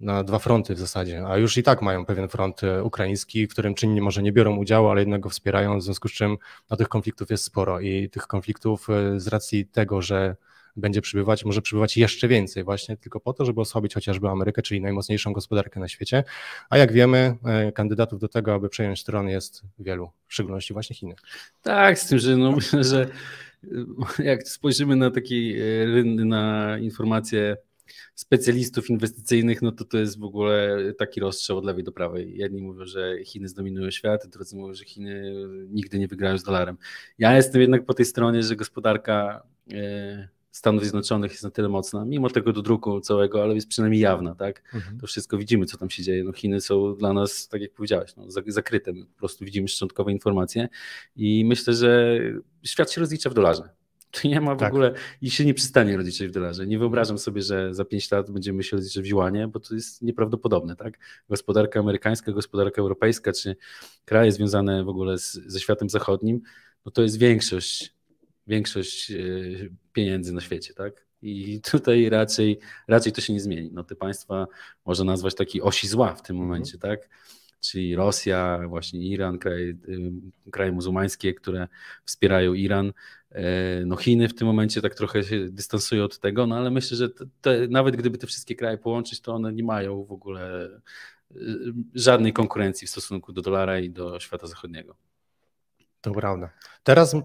na dwa fronty w zasadzie, a już i tak mają pewien front e, ukraiński, w którym czynni może nie biorą udziału, ale go wspierają, w związku z czym no, tych konfliktów jest sporo i tych konfliktów e, z racji tego, że będzie przybywać, może przybywać jeszcze więcej właśnie tylko po to, żeby osłabić chociażby Amerykę, czyli najmocniejszą gospodarkę na świecie, a jak wiemy e, kandydatów do tego, aby przejąć tron jest wielu, w szczególności właśnie Chiny. Tak, z tym, że, no, (laughs) że (laughs) jak spojrzymy na taki e, na informacje specjalistów inwestycyjnych, no to to jest w ogóle taki rozstrzał od lewej do prawej. Jedni mówią, że Chiny zdominują świat, drudzy mówią, że Chiny nigdy nie wygrają z dolarem. Ja jestem jednak po tej stronie, że gospodarka e, Stanów Zjednoczonych jest na tyle mocna, mimo tego do druku całego, ale jest przynajmniej jawna, tak? Mhm. To wszystko widzimy, co tam się dzieje. No Chiny są dla nas, tak jak powiedziałeś, no, zakryte. My po prostu widzimy szczątkowe informacje i myślę, że świat się rozlicza w dolarze. To nie ma w tak. ogóle i się nie przystanie rozliczyć w dolarze. Nie wyobrażam sobie, że za 5 lat będziemy się rozliczyć w juanie, bo to jest nieprawdopodobne, tak? Gospodarka amerykańska, gospodarka europejska, czy kraje związane w ogóle z, ze światem zachodnim, no to jest większość większość e, pieniędzy na świecie, tak? I tutaj raczej, raczej to się nie zmieni. No te państwa można nazwać taki osi zła w tym mhm. momencie, tak? Czyli Rosja, właśnie Iran, kraje, e, kraje muzułmańskie, które wspierają Iran. E, no Chiny w tym momencie tak trochę się dystansują od tego, no ale myślę, że te, te, nawet gdyby te wszystkie kraje połączyć, to one nie mają w ogóle żadnej konkurencji w stosunku do dolara i do świata zachodniego. To prawda. Teraz e,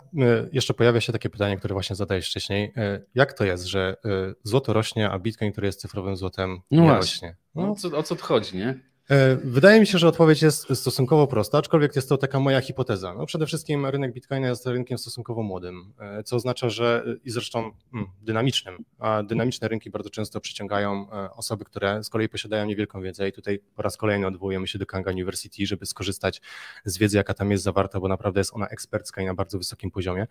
jeszcze pojawia się takie pytanie, które właśnie zadałeś wcześniej. E, jak to jest, że e, złoto rośnie, a bitcoin, który jest cyfrowym złotem, no nie właśnie. rośnie? No, o no, co, o co chodzi, nie? E, wydaje mi się, że odpowiedź jest stosunkowo prosta, aczkolwiek jest to taka moja hipoteza. No przede wszystkim rynek Bitcoina jest rynkiem stosunkowo młodym, e, co oznacza, że e, i zresztą mm, dynamicznym, a dynamiczne rynki bardzo często przyciągają osoby, które z kolei posiadają niewielką wiedzę i tutaj po raz kolejny odwołujemy się do Kanga University, żeby skorzystać z wiedzy, jaka tam jest zawarta, bo naprawdę jest ona ekspercka i na bardzo wysokim poziomie.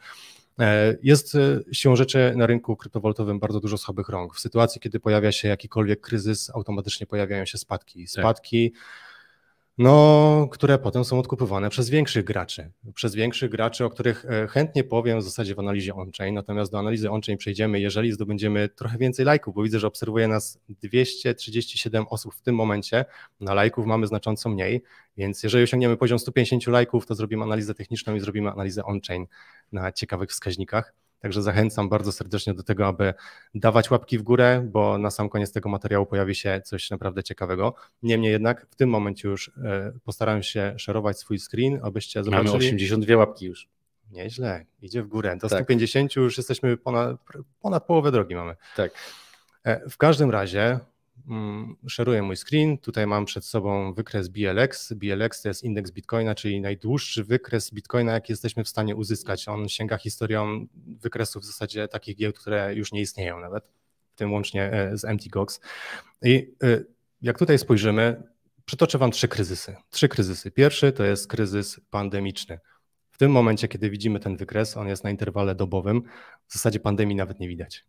E, jest e, siłą rzeczy na rynku kryptowalutowym bardzo dużo słabych rąk. W sytuacji, kiedy pojawia się jakikolwiek kryzys, automatycznie pojawiają się spadki. Tak. Spadki tak no, które potem są odkupywane przez większych graczy. Przez większych graczy, o których e, chętnie powiem w zasadzie w analizie on-chain, natomiast do analizy on-chain przejdziemy, jeżeli zdobędziemy trochę więcej lajków, bo widzę, że obserwuje nas 237 osób w tym momencie, na lajków mamy znacząco mniej, więc jeżeli osiągniemy poziom 150 lajków, to zrobimy analizę techniczną i zrobimy analizę on-chain na ciekawych wskaźnikach. Także zachęcam bardzo serdecznie do tego, aby dawać łapki w górę, bo na sam koniec tego materiału pojawi się coś naprawdę ciekawego. Niemniej jednak w tym momencie już e, postaram się szerować swój screen, abyście zobaczyli. Mamy 82 łapki już. Nieźle, idzie w górę. Do tak. 150 już jesteśmy ponad, ponad połowę drogi mamy. Tak. E, w każdym razie Mm, szeruję mój screen. Tutaj mam przed sobą wykres BLX. BLX to jest indeks Bitcoina, czyli najdłuższy wykres Bitcoina, jaki jesteśmy w stanie uzyskać. On sięga historią wykresów w zasadzie takich giełd, które już nie istnieją nawet, w tym łącznie e, z MTGOX. I e, jak tutaj spojrzymy, przytoczę Wam trzy kryzysy. Trzy kryzysy. Pierwszy to jest kryzys pandemiczny. W tym momencie, kiedy widzimy ten wykres, on jest na interwale dobowym, w zasadzie pandemii nawet nie widać.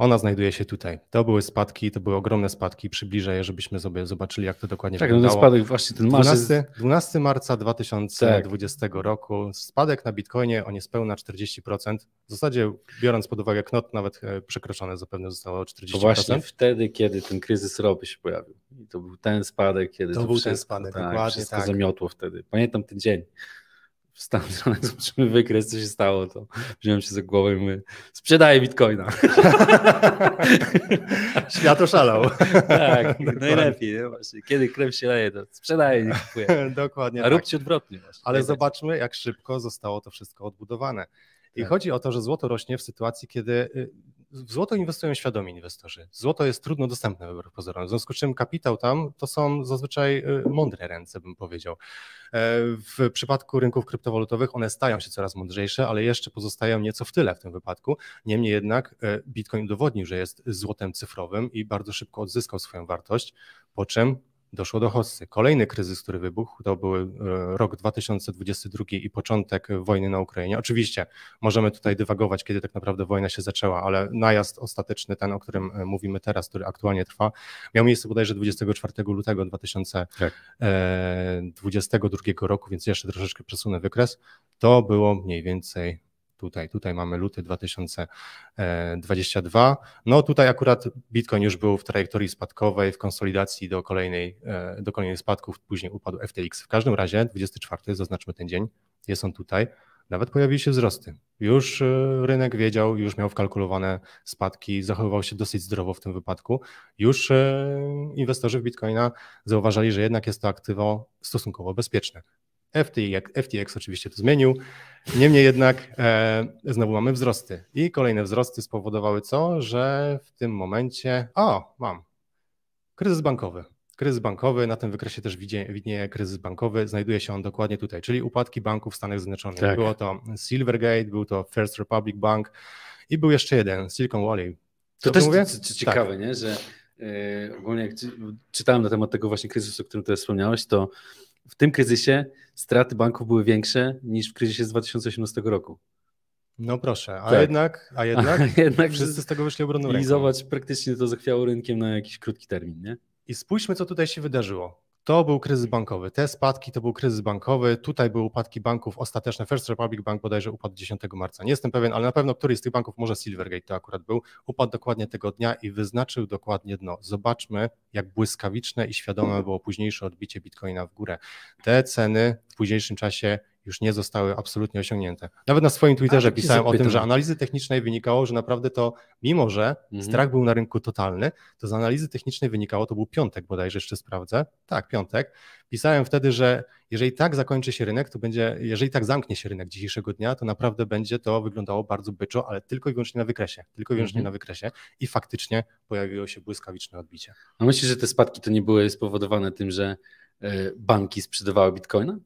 Ona znajduje się tutaj. To były spadki, to były ogromne spadki. Przybliżę je, żebyśmy sobie zobaczyli, jak to dokładnie tak, no wyglądało. Tak, no spadek właśnie ten marzec. 12, 12 marca 2020 tak. roku. Spadek na Bitcoinie o niespełna 40%. W zasadzie, biorąc pod uwagę knot, nawet e, przekroczone zapewne zostało 40%. To właśnie wtedy, kiedy ten kryzys ropy się pojawił. I to był ten spadek, kiedy to, to był ten spadek, tak, dokładnie wszystko tak. zamiotło wtedy. Pamiętam ten dzień wstałem (laughs) zobaczymy wykres, co się stało, to wziąłem się za głowę i mówię, sprzedaję bitcoina. (laughs) Świat oszalał. (laughs) tak, Dokładnie. najlepiej, nie? Właśnie, kiedy krew się leje, to sprzedaję, nie kupuję. Dokładnie A tak. róbcie odwrotnie. Właśnie. Ale zobaczmy, jak szybko zostało to wszystko odbudowane. I tak. chodzi o to, że złoto rośnie w sytuacji, kiedy y, w złoto inwestują świadomi inwestorzy. Złoto jest trudno dostępne wbrew pozorom, w związku z czym kapitał tam to są zazwyczaj y, mądre ręce, bym powiedział. E, w przypadku rynków kryptowalutowych one stają się coraz mądrzejsze, ale jeszcze pozostają nieco w tyle w tym wypadku. Niemniej jednak e, Bitcoin udowodnił, że jest złotem cyfrowym i bardzo szybko odzyskał swoją wartość, po czym doszło do Hossy. Kolejny kryzys, który wybuchł, to był e, rok 2022 i początek wojny na Ukrainie. Oczywiście możemy tutaj dywagować, kiedy tak naprawdę wojna się zaczęła, ale najazd ostateczny, ten, o którym e, mówimy teraz, który aktualnie trwa, miał miejsce bodajże 24 lutego 2022 tak. e, roku, więc jeszcze troszeczkę przesunę wykres. To było mniej więcej tutaj, tutaj mamy luty 2022. E, no tutaj akurat Bitcoin już był w trajektorii spadkowej, w konsolidacji do kolejnej, e, do kolejnych spadków, później upadł FTX. W każdym razie 24, zaznaczmy ten dzień, jest on tutaj, nawet pojawiły się wzrosty. Już e, rynek wiedział, już miał wkalkulowane spadki, zachowywał się dosyć zdrowo w tym wypadku. Już inwestorzy w Bitcoina zauważali, że jednak jest to aktywo stosunkowo bezpieczne. FTX, FTX oczywiście to zmienił. Niemniej jednak e, znowu mamy wzrosty. I kolejne wzrosty spowodowały co? Że w tym momencie. O, mam. Kryzys bankowy. Kryzys bankowy, na tym wykresie też widnieje kryzys bankowy, znajduje się on dokładnie tutaj, czyli upadki banków w Stanach Zjednoczonych. Tak. Było to Silvergate, był to First Republic Bank i był jeszcze jeden, Silicon Valley. Co to też mówię? Tak. ciekawe, tak. nie? że yy, ogólnie jak czytałem na temat tego właśnie kryzysu, o którym tutaj wspomniałeś, to w tym kryzysie straty banków były większe niż w kryzysie z 2018 roku. No proszę, a tak. jednak, a jednak, (laughs) a jednak wszyscy z tego wyszli obronną I praktycznie to zachwiało rynkiem na jakiś krótki termin, nie? I spójrzmy, co tutaj się wydarzyło. To był kryzys bankowy. Te spadki to był kryzys bankowy. Tutaj były upadki banków ostateczne. First Republic Bank bodajże upadł 10 marca. Nie jestem pewien, ale na pewno któryś z tych banków, może Silvergate to akurat był, upadł dokładnie tego dnia i wyznaczył dokładnie dno. Zobaczmy, jak błyskawiczne i świadome było późniejsze odbicie bitcoina w górę. Te ceny w późniejszym czasie już nie zostały absolutnie osiągnięte. Nawet na swoim Twitterze pisałem o tym, że analizy technicznej wynikało, że naprawdę to, mimo że mhm. strach był na rynku totalny, to z analizy technicznej wynikało, to był piątek bodajże, jeszcze sprawdzę, tak, piątek, pisałem wtedy, że jeżeli tak zakończy się rynek, to będzie, jeżeli tak zamknie się rynek dzisiejszego dnia, to naprawdę będzie to wyglądało bardzo byczo, ale tylko i wyłącznie na wykresie, tylko i wyłącznie mhm. na wykresie i faktycznie pojawiło się błyskawiczne odbicie. A myślisz, że te spadki to nie były spowodowane tym, że e, banki sprzedawały bitcoina?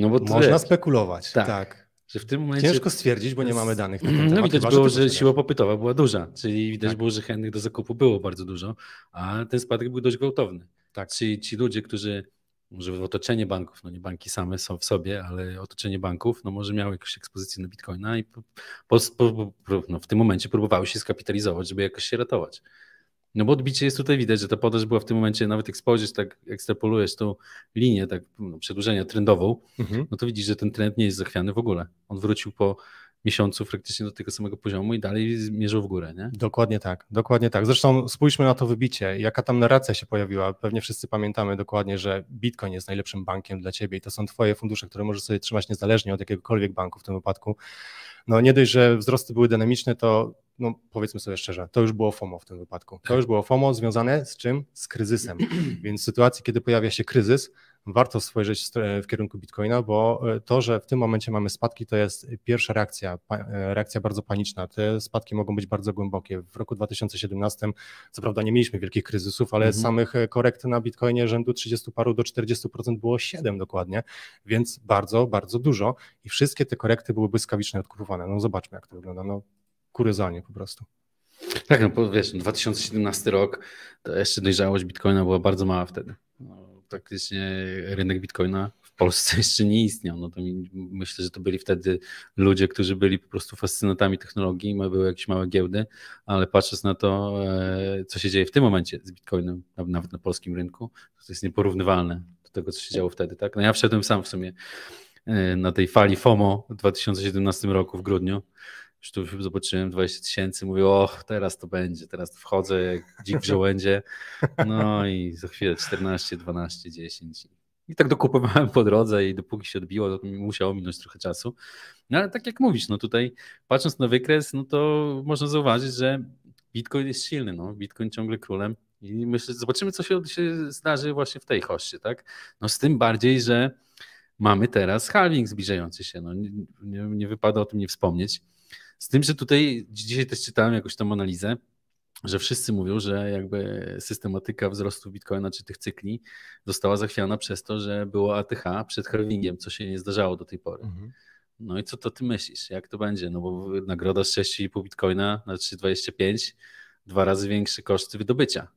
No bo Można wiesz, spekulować, tak. tak. Że w tym momencie... Ciężko stwierdzić, bo nie mamy danych. Na ten temat, no widać chyba, było, że siła popytowa była duża, czyli widać tak. było, że chętnych do zakupu było bardzo dużo, a ten spadek był dość gwałtowny. Tak. Czyli ci ludzie, którzy może w otoczenie banków, no nie banki same są w sobie, ale otoczenie banków, no może miały jakąś ekspozycję na bitcoina i po, po, po, no w tym momencie próbowały się skapitalizować, żeby jakoś się ratować. No bo odbicie jest tutaj widać, że ta podaż była w tym momencie, nawet jak spojrzysz, tak ekstrapolujesz tą linię, tak no, przedłużenia trendową, mhm. no to widzisz, że ten trend nie jest zachwiany w ogóle. On wrócił po miesiącu praktycznie do tego samego poziomu i dalej mierzą w górę, nie? Dokładnie tak, dokładnie tak. Zresztą spójrzmy na to wybicie, jaka tam narracja się pojawiła. Pewnie wszyscy pamiętamy dokładnie, że Bitcoin jest najlepszym bankiem dla ciebie i to są twoje fundusze, które możesz sobie trzymać niezależnie od jakiegokolwiek banku w tym wypadku no nie dość, że wzrosty były dynamiczne, to no powiedzmy sobie szczerze, to już było FOMO w tym wypadku. To tak. już było FOMO związane z czym? Z kryzysem. Więc w sytuacji, kiedy pojawia się kryzys, warto spojrzeć e, w kierunku Bitcoina, bo e, to, że w tym momencie mamy spadki, to jest pierwsza reakcja, e, reakcja bardzo paniczna. Te spadki mogą być bardzo głębokie. W roku 2017, co prawda nie mieliśmy wielkich kryzysów, ale mhm. samych korekt na Bitcoinie rzędu 30 paru do 40% było 7 dokładnie, więc bardzo, bardzo dużo i wszystkie te korekty były błyskawicznie odkupowane. No zobaczmy, jak to wygląda. No kuriozalnie po prostu. Tak, no wiesz, 2017 rok, to jeszcze dojrzałość Bitcoina była bardzo mała wtedy. No praktycznie rynek bitcoina w Polsce (laughs) jeszcze nie istniał. No to myślę, że to byli wtedy ludzie, którzy byli po prostu fascynatami technologii, były jakieś małe giełdy, ale patrząc na to, e, co się dzieje w tym momencie z bitcoinem, nawet na polskim rynku, to jest nieporównywalne do tego, co się działo wtedy. Tak? No ja wszedłem sam w sumie e, na tej fali FOMO w 2017 roku w grudniu już tu zobaczyłem 20 tysięcy, mówię, och, teraz to będzie, teraz to wchodzę jak dzik w żołędzie. No i za chwilę 14, 12, 10. I tak dokupowałem po drodze i dopóki się odbiło, to musiało minąć trochę czasu. No ale tak jak mówisz, no tutaj patrząc na wykres, no to można zauważyć, że Bitcoin jest silny, no. Bitcoin ciągle królem i myślę, zobaczymy co się, się zdarzy właśnie w tej hoście, tak? No z tym bardziej, że mamy teraz halving zbliżający się, no nie, nie wypada o tym nie wspomnieć. Z tym, że tutaj dzisiaj też czytałem jakoś tam analizę, że wszyscy mówią, że jakby systematyka wzrostu bitcoina czy tych cykli została zachwiana przez to, że było ATH przed halvingiem, co się nie zdarzało do tej pory. Mhm. No i co to ty myślisz? Jak to będzie? No bo nagroda z 6,5 bitcoina na 3,25 dwa razy większe koszty wydobycia.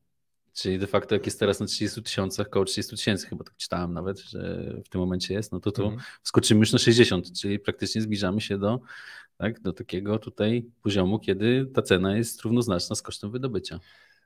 Czyli de facto jak jest teraz na 30 tysiącach, około 30 tysięcy chyba tak czytałem nawet, że w tym momencie jest, no to tu mhm. skoczymy już na 60, czyli praktycznie zbliżamy się do tak, do takiego tutaj poziomu, kiedy ta cena jest równoznaczna z kosztem wydobycia.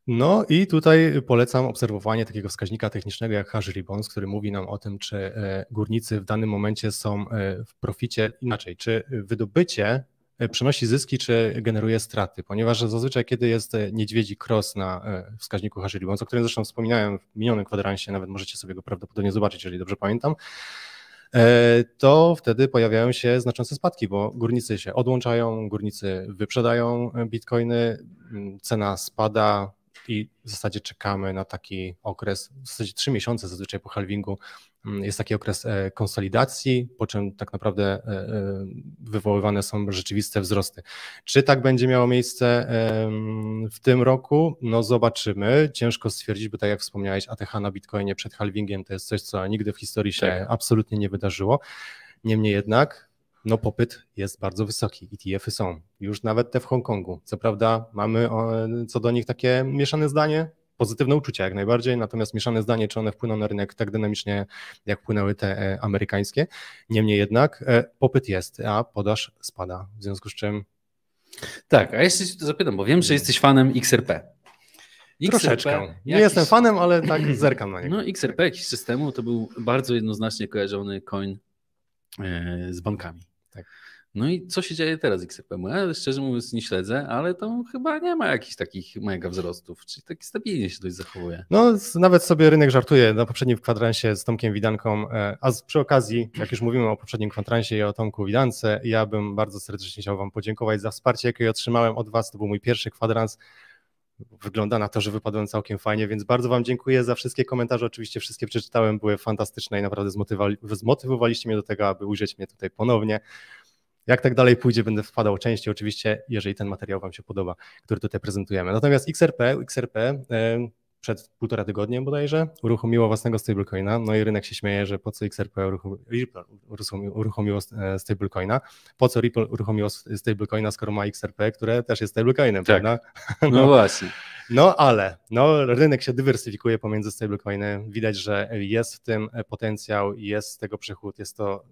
No i tutaj polecam obserwowanie takiego wskaźnika technicznego jak Hashribbons, który mówi nam o tym, czy e, górnicy w danym momencie są e, w proficie inaczej, czy wydobycie e, przynosi zyski, czy generuje straty, ponieważ zazwyczaj, kiedy jest niedźwiedzi cross na wskaźniku Hashribbons, o którym zresztą wspominałem w minionym kwadransie, nawet możecie sobie go prawdopodobnie zobaczyć, jeżeli dobrze pamiętam, E, to wtedy pojawiają się znaczące spadki, bo górnicy się odłączają, górnicy wyprzedają e, bitcoiny, cena spada, i w zasadzie czekamy na taki okres, w zasadzie trzy miesiące zazwyczaj po halvingu mm, jest taki okres e, konsolidacji, po czym tak naprawdę e, e, wywoływane są rzeczywiste wzrosty. Czy tak będzie miało miejsce w tym roku? No zobaczymy. Ciężko stwierdzić, bo tak jak wspomniałeś, ATH na Bitcoinie przed halvingiem to jest coś, co nigdy w historii się tak. absolutnie nie wydarzyło. Niemniej jednak no popyt jest bardzo wysoki, ETF-y są, już nawet te w Hongkongu. Co prawda mamy e, co do nich takie mieszane zdanie, pozytywne uczucia jak najbardziej, natomiast mieszane zdanie, czy one wpłyną na rynek tak dynamicznie, jak wpłynęły te e, amerykańskie. Niemniej jednak e, popyt jest, a podaż spada, w związku z czym... Tak, a jeszcze się zapytam, bo wiem, że mm. jesteś fanem XRP. XRP, Troszeczkę. Jakiś... Nie jestem fanem, ale tak (clears throat) zerkam na niego. No XRP jakiś systemu to był bardzo jednoznacznie kojarzony coin z bankami. Tak. No i co się dzieje teraz z Ja szczerze mówiąc nie śledzę, ale to chyba nie ma jakichś takich mega wzrostów, czyli tak stabilnie się dość zachowuje. No nawet sobie rynek żartuje na poprzednim kwadransie z Tomkiem Widanką, e, a przy okazji, jak już mówimy o poprzednim kwadransie i o Tomku Widance, ja bym bardzo serdecznie chciał Wam podziękować za wsparcie, jakie otrzymałem od Was, to był mój pierwszy kwadrans, wygląda na to, że wypadłem całkiem fajnie, więc bardzo Wam dziękuję za wszystkie komentarze. Oczywiście wszystkie przeczytałem, były fantastyczne i naprawdę zmotywowaliście mnie do tego, aby ujrzeć mnie tutaj ponownie. Jak tak dalej pójdzie, będę wpadał częściej, oczywiście, jeżeli ten materiał Wam się podoba, który tutaj prezentujemy. Natomiast XRP, XRP. Yy, przed półtora tygodniem bodajże uruchomiło własnego stablecoina, no i rynek się śmieje, że po co XRP uruchomiło, uruchomiło e, stablecoina, po co Ripple uruchomiło stablecoina, skoro ma XRP, które też jest stablecoinem, tak. prawda? (laughs) No, no właśnie. No ale no, rynek się dywersyfikuje pomiędzy stablecoiny, widać, że jest w tym e, potencjał, jest z tego przychód, jest to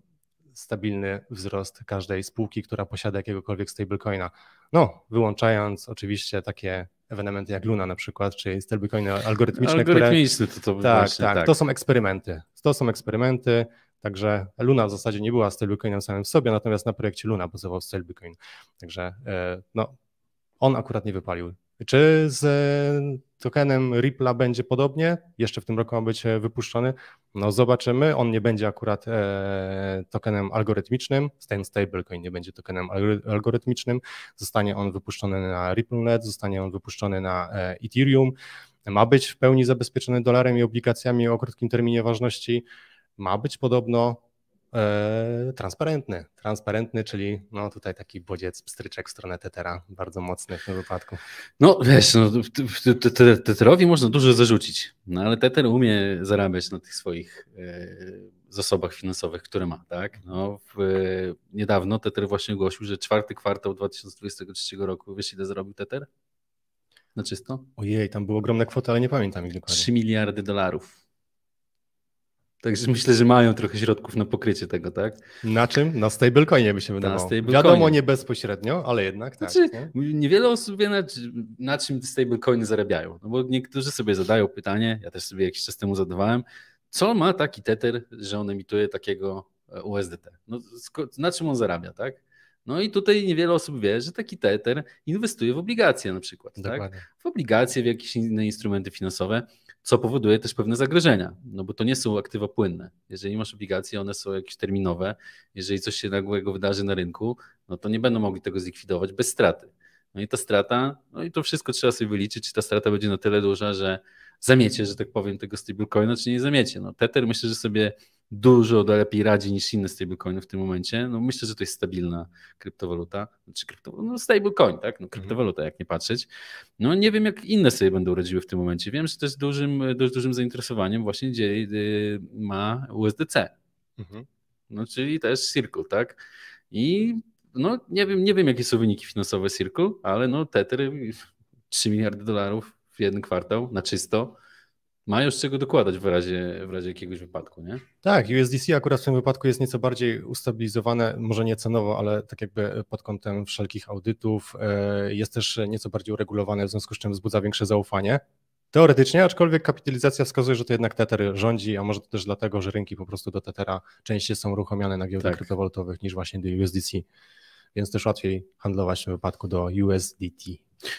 stabilny wzrost każdej spółki, która posiada jakiegokolwiek stablecoina. No, wyłączając oczywiście takie ewenementy jak Luna na przykład, czy stablecoiny algorytmiczne. Algorytmiczne które... to, to tak, właśnie, tak, tak, to są eksperymenty. To są eksperymenty, także Luna w zasadzie nie była stablecoinem samym w sobie, natomiast na projekcie Luna bazował stablecoin. Także e, no, on akurat nie wypalił czy z tokenem Ripple będzie podobnie? Jeszcze w tym roku ma być e, wypuszczony. No zobaczymy. On nie będzie akurat e, tokenem algorytmicznym. Ten stablecoin nie będzie tokenem algorytmicznym. Zostanie on wypuszczony na RippleNet, zostanie on wypuszczony na e, Ethereum. Ma być w pełni zabezpieczony dolarem i obligacjami o krótkim terminie ważności. Ma być podobno E, transparentny. Transparentny, czyli no tutaj taki bodziec, pstryczek w stronę Tetera, bardzo mocny w tym wypadku. No wiesz, no, Teterowi można dużo zarzucić, no ale Teter umie zarabiać na tych swoich e, zasobach finansowych, które ma, tak? No, w, e, niedawno Teter właśnie ogłosił, że czwarty kwartał 2023 roku, wiesz ile zrobił Teter? Na czysto? Ojej, tam były ogromne kwoty, ale nie pamiętam ich dokładnie. 3 miliardy dolarów. Także myślę, że mają trochę środków na pokrycie tego, tak? Na czym? Na stablecoinie by się wydawało. Wiadomo, nie bezpośrednio, ale jednak tak. Znaczy, nie? Niewiele osób wie, na, na czym stablecoiny zarabiają. No bo niektórzy sobie zadają pytanie, ja też sobie jakiś czas temu zadawałem, co ma taki Tether, że on emituje takiego e, USDT? No, na czym on zarabia, tak? No i tutaj niewiele osób wie, że taki Tether inwestuje w obligacje na przykład, tak? Dokładnie. tak? W obligacje, w jakieś inne instrumenty finansowe co powoduje też pewne zagrożenia, no bo to nie są aktywa płynne. Jeżeli masz obligacje, one są jakieś terminowe, jeżeli coś się nagłego wydarzy na rynku, no to nie będą mogli tego zlikwidować bez straty. No i ta strata, no i to wszystko trzeba sobie wyliczyć, czy ta strata będzie na tyle duża, że zamiecie, że tak powiem, tego stablecoina, czy nie zamiecie. No Tether myślę, że sobie dużo lepiej radzi niż inne stablecoiny w tym momencie. No myślę, że to jest stabilna kryptowaluta, znaczy kryptowaluta, no stablecoin, tak? No mhm. kryptowaluta, jak nie patrzeć. No nie wiem, jak inne sobie będą radziły w tym momencie. Wiem, że też dużym, dość dużym zainteresowaniem właśnie dzieje, y, ma USDC. Mhm. No czyli też Circle, tak? I no nie wiem, nie wiem, jakie są wyniki finansowe Circle, ale no Tether 3 miliardy dolarów w jeden kwartał na czysto mają z czego dokładać w razie, w razie jakiegoś wypadku, nie? Tak, USDC akurat w tym wypadku jest nieco bardziej ustabilizowane, może nie cenowo, ale tak jakby pod kątem wszelkich audytów e, jest też nieco bardziej uregulowane, w związku z czym wzbudza większe zaufanie. Teoretycznie, aczkolwiek kapitalizacja wskazuje, że to jednak Tether rządzi, a może to też dlatego, że rynki po prostu do Tethera częściej są ruchomiane na giełdach tak. kryptowalutowych niż właśnie do USDC, więc też łatwiej handlować w tym wypadku do USDT.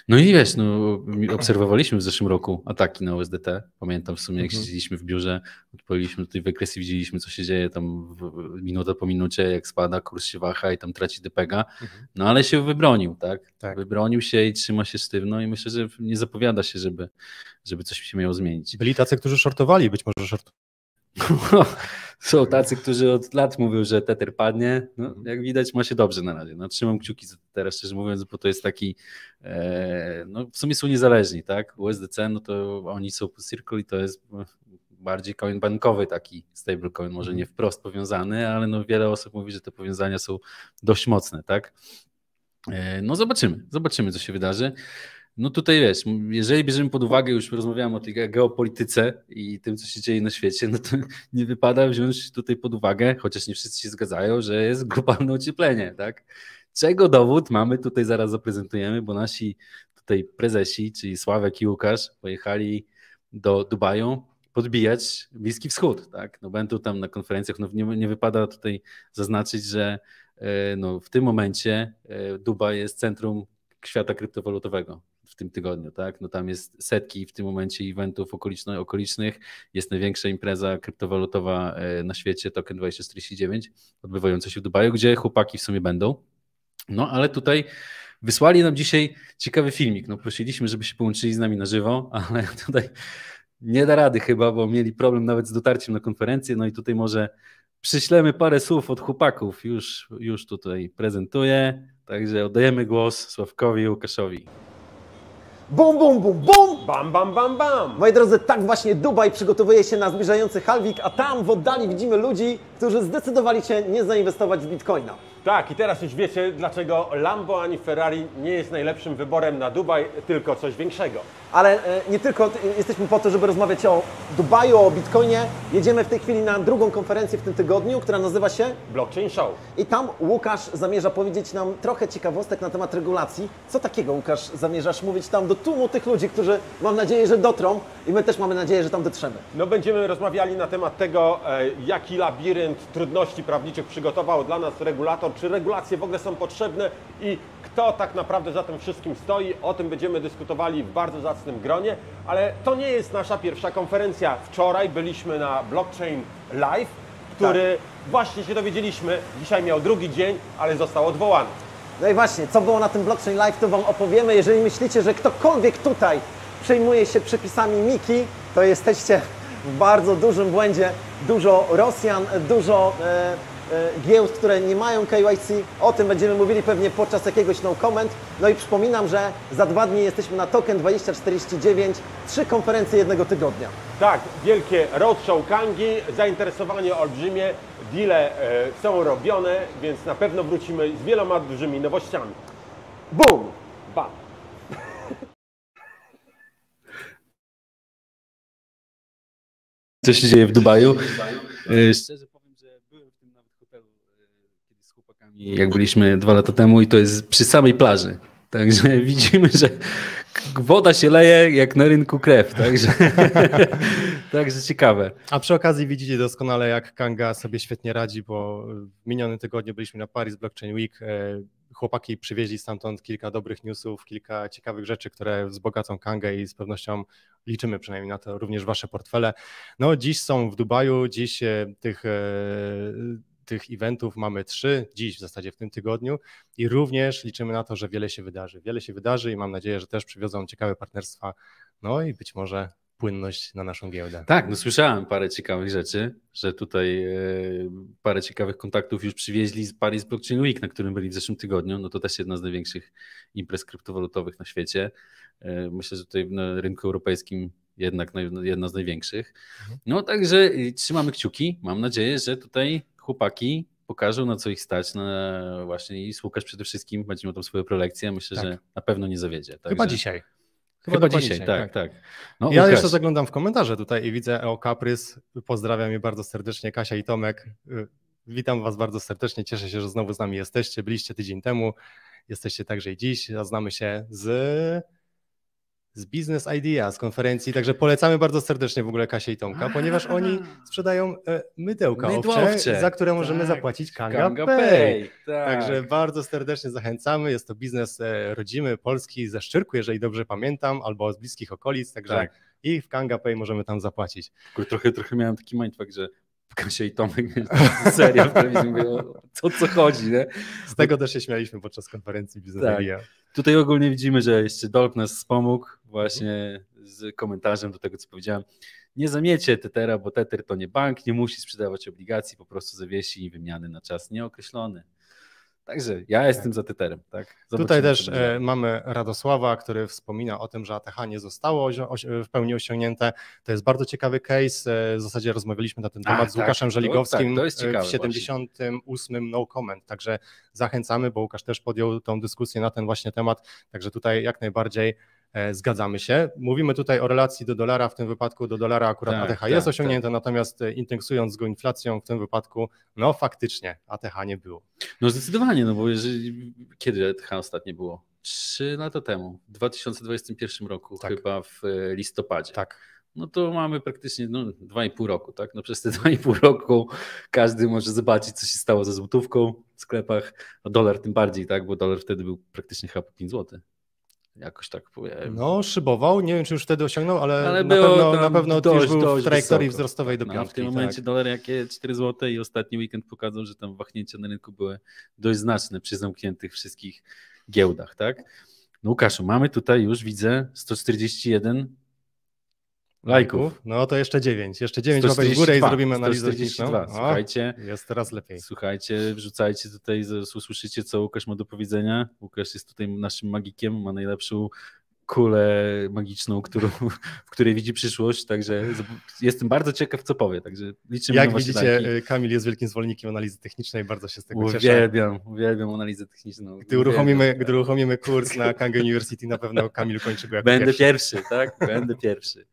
No i wiesz, no, obserwowaliśmy w zeszłym roku ataki na USDT. Pamiętam w sumie, jak mhm. siedzieliśmy w biurze, odpowiedzieliśmy tutaj wykresy, widzieliśmy, co się dzieje tam w, minuta po minucie, jak spada, kurs się waha i tam traci DPG. Mhm. No ale się wybronił, tak? tak? Wybronił się i trzyma się sztywno i myślę, że nie zapowiada się, żeby, żeby coś się miało zmienić. Byli tacy, którzy shortowali, być może short. (laughs) Są tacy, którzy od lat mówią, że Tether padnie. No, mhm. jak widać, ma się dobrze na razie. No, trzymam kciuki za Tetera, szczerze mówiąc, bo to jest taki. E, no, w sumie są niezależni, tak? USDC, no to oni są po Circle i to jest bardziej coin bankowy taki stablecoin, może mhm. nie wprost powiązany, ale no wiele osób mówi, że te powiązania są dość mocne, tak? E, no zobaczymy, zobaczymy co się wydarzy. No tutaj wiesz, jeżeli bierzemy pod uwagę, już rozmawiałem o tej geopolityce i tym, co się dzieje na świecie, no to (laughs) nie wypada wziąć tutaj pod uwagę, chociaż nie wszyscy się zgadzają, że jest globalne ocieplenie, tak? Czego dowód mamy tutaj zaraz zaprezentujemy, bo nasi tutaj prezesi, czyli Sławek i Łukasz, pojechali do Dubaju podbijać Bliski Wschód, tak? No będą tam na konferencjach, no nie, nie wypada tutaj zaznaczyć, że e, no, w tym momencie e, Dubaj jest centrum świata kryptowalutowego w tym tygodniu, tak? No tam jest setki w tym momencie eventów okoliczno, okolicznych, jest największa impreza kryptowalutowa e, na świecie, Token 2049, odbywająca się w Dubaju, gdzie chłopaki w sumie będą. No ale tutaj wysłali nam dzisiaj ciekawy filmik. No prosiliśmy, żeby się połączyli z nami na żywo, ale (laughs) tutaj nie da rady chyba, bo mieli problem nawet z dotarciem na konferencję, no i tutaj może przyślemy parę słów od chłopaków. Już, już tutaj prezentuję, także oddajemy głos Sławkowi Łukaszowi. Bum, bum, bum, bum! Bam, bam, bam, bam! Moi drodzy, tak właśnie Dubaj przygotowuje się na zbliżający halwik, a tam w oddali widzimy ludzi, którzy zdecydowali się nie zainwestować w bitcoina. Tak, i teraz już wiecie, dlaczego Lambo ani Ferrari nie jest najlepszym wyborem na Dubaj, tylko coś większego. Ale e, nie tylko e, jesteśmy po to, żeby rozmawiać o Dubaju, o Bitcoinie. Jedziemy w tej chwili na drugą konferencję w tym tygodniu, która nazywa się Blockchain Show. I tam Łukasz zamierza powiedzieć nam trochę ciekawostek na temat regulacji. Co takiego, Łukasz, zamierzasz mówić tam do tłumu tych ludzi, którzy mam nadzieję, że dotrą i my też mamy nadzieję, że tam dotrzemy. No będziemy rozmawiali na temat tego, e, jaki labirynt trudności prawniczych przygotował dla nas regulator, czy regulacje w ogóle są potrzebne i kto tak naprawdę za tym wszystkim stoi. O tym będziemy dyskutowali w bardzo zacnym gronie, ale to nie jest nasza pierwsza konferencja. Wczoraj byliśmy na Blockchain Live, który tak. właśnie się dowiedzieliśmy, dzisiaj miał drugi dzień, ale został odwołany. No i właśnie, co było na tym Blockchain Live, to Wam opowiemy. Jeżeli myślicie, że ktokolwiek tutaj przejmuje się przepisami Miki, to jesteście w bardzo dużym błędzie. Dużo Rosjan, dużo e, e, giełd, które nie mają KYC. O tym będziemy mówili pewnie podczas jakiegoś no comment. No i przypominam, że za dwa dni jesteśmy na Token 2049, trzy konferencje jednego tygodnia. Tak, wielkie roadshow Kangi, zainteresowanie olbrzymie, deale e, są robione, więc na pewno wrócimy z wieloma dużymi nowościami. Boom! co się dzieje w Dubaju. E, szczerze powiem, że byłem w tym nawet hotelu e, z chłopakami, jak byliśmy dwa lata temu i to jest przy samej plaży. Także (laughs) widzimy, że woda się leje jak na rynku krew, także, (laughs) także ciekawe. A przy okazji widzicie doskonale, jak Kanga sobie świetnie radzi, bo w minionym tygodniu byliśmy na Paris Blockchain Week. E, chłopaki przywieźli stamtąd kilka dobrych newsów, kilka ciekawych rzeczy, które wzbogacą Kangę i z pewnością liczymy przynajmniej na to, również wasze portfele. No dziś są w Dubaju, dziś e, tych e, tych eventów mamy trzy, dziś w zasadzie w tym tygodniu i również liczymy na to, że wiele się wydarzy. Wiele się wydarzy i mam nadzieję, że też przywiozą ciekawe partnerstwa, no i być może płynność na naszą giełdę. Tak, no słyszałem parę ciekawych rzeczy, że tutaj e, parę ciekawych kontaktów już przywieźli z Paris Blockchain Week, na którym byli w zeszłym tygodniu. No to też jedna z największych imprez kryptowalutowych na świecie. E, myślę, że tutaj na rynku europejskim jednak jedna z największych. Mhm. No także e, trzymamy kciuki. Mam nadzieję, że tutaj chłopaki pokażą, na co ich stać. Na właśnie i Łukasz przede wszystkim będzie miał tam swoją prolekcje. Myślę, tak. że na pewno nie zawiedzie. Także... Chyba dzisiaj. Chyba, Chyba dzisiaj, tak, tak. tak. No, ja jeszcze zaglądam w komentarze tutaj i widzę o Kaprys. Pozdrawiam je bardzo serdecznie, Kasia i Tomek. Y, witam Was bardzo serdecznie. Cieszę się, że znowu z nami jesteście. Byliście tydzień temu, jesteście także i dziś, znamy się z z Business Idea, z konferencji, także polecamy bardzo serdecznie w ogóle Kasię i Tomka, ponieważ oni sprzedają e, mydełka owcze, owcze, za które możemy tak. zapłacić Kanga, Kanga Pay. Pay. Tak. Także bardzo serdecznie zachęcamy, jest to biznes e, rodzimy, polski, ze Szczyrku, jeżeli dobrze pamiętam, albo z bliskich okolic, także tak. i w Kanga Pay możemy tam zapłacić. Trochę, trochę miałem taki mindfuck, że Kasia i Tomek, (laughs) seria w telewizji, mówię, co, co chodzi, nie? Z tego też się śmialiśmy podczas konferencji business Tak. Tutaj ogólnie widzimy, że jeszcze Dolp nas wspomógł właśnie z komentarzem do tego, co powiedziałem. Nie zamiecie Tetera, bo Teter to nie bank, nie musi sprzedawać obligacji, po prostu zawiesi wymiany na czas nieokreślony. Także ja tak. jestem za tyterem. Tak? Tutaj też e, mamy Radosława, który wspomina o tym, że ATH nie zostało w pełni osiągnięte. To jest bardzo ciekawy case. E, w zasadzie rozmawialiśmy na ten temat z tak, Łukaszem no tak, Żeligowskim to, tak, to e, ciekawe, w 78 właśnie. No Comment. Także zachęcamy, bo Łukasz też podjął tą dyskusję na ten właśnie temat. Także tutaj jak najbardziej E, zgadzamy się. Mówimy tutaj o relacji do dolara, w tym wypadku do dolara akurat tak, ATH tak, jest tak. osiągnięte, tak. natomiast e, indeksując go inflacją, w tym wypadku, no faktycznie ATH nie było. No zdecydowanie, no bo jeżeli, kiedy ATH ostatnio było? Trzy lata temu, w 2021 roku, tak. chyba w e, listopadzie. Tak no to mamy praktycznie no, pół roku, tak? No przez te (laughs) dwa i pół roku każdy może zobaczyć, co się stało ze złotówką w sklepach, a dolar tym bardziej, tak? Bo dolar wtedy był praktycznie chyba 5 złotych. Jakoś tak powiem. No, szybował, nie wiem czy już wtedy osiągnął, ale, ale na, pewno, na pewno dość, już był dość w trajektorii wysoko. wzrostowej do tak, no, piątki. No, w tym momencie tak. dolar jakie 4 zł i ostatni weekend pokazał, że tam wahnięcia na rynku były dość znaczne przy zamkniętych wszystkich giełdach, tak? No Łukaszu, mamy tutaj już, widzę, 141 lajków. No to jeszcze 9. Jeszcze 9 łapek w górę i zrobimy analizę techniczną. Słuchajcie, jest teraz lepiej. Słuchajcie, wrzucajcie tutaj, usłyszycie, co Łukasz ma do powiedzenia. Łukasz jest tutaj naszym magikiem, ma najlepszą kulę magiczną, którą, w której widzi przyszłość, także jestem bardzo ciekaw, co powie, także liczymy Jak na widzicie, laki. Y, Kamil jest wielkim zwolennikiem analizy technicznej, bardzo się z tego uwielbiam, cieszę. Uwielbiam, uwielbiam analizę techniczną. Gdy uruchomimy, tak. gdy uruchomimy kurs na Kang University, na pewno Kamil kończy go jako Będę pierwszy. pierwszy, tak? Będę pierwszy.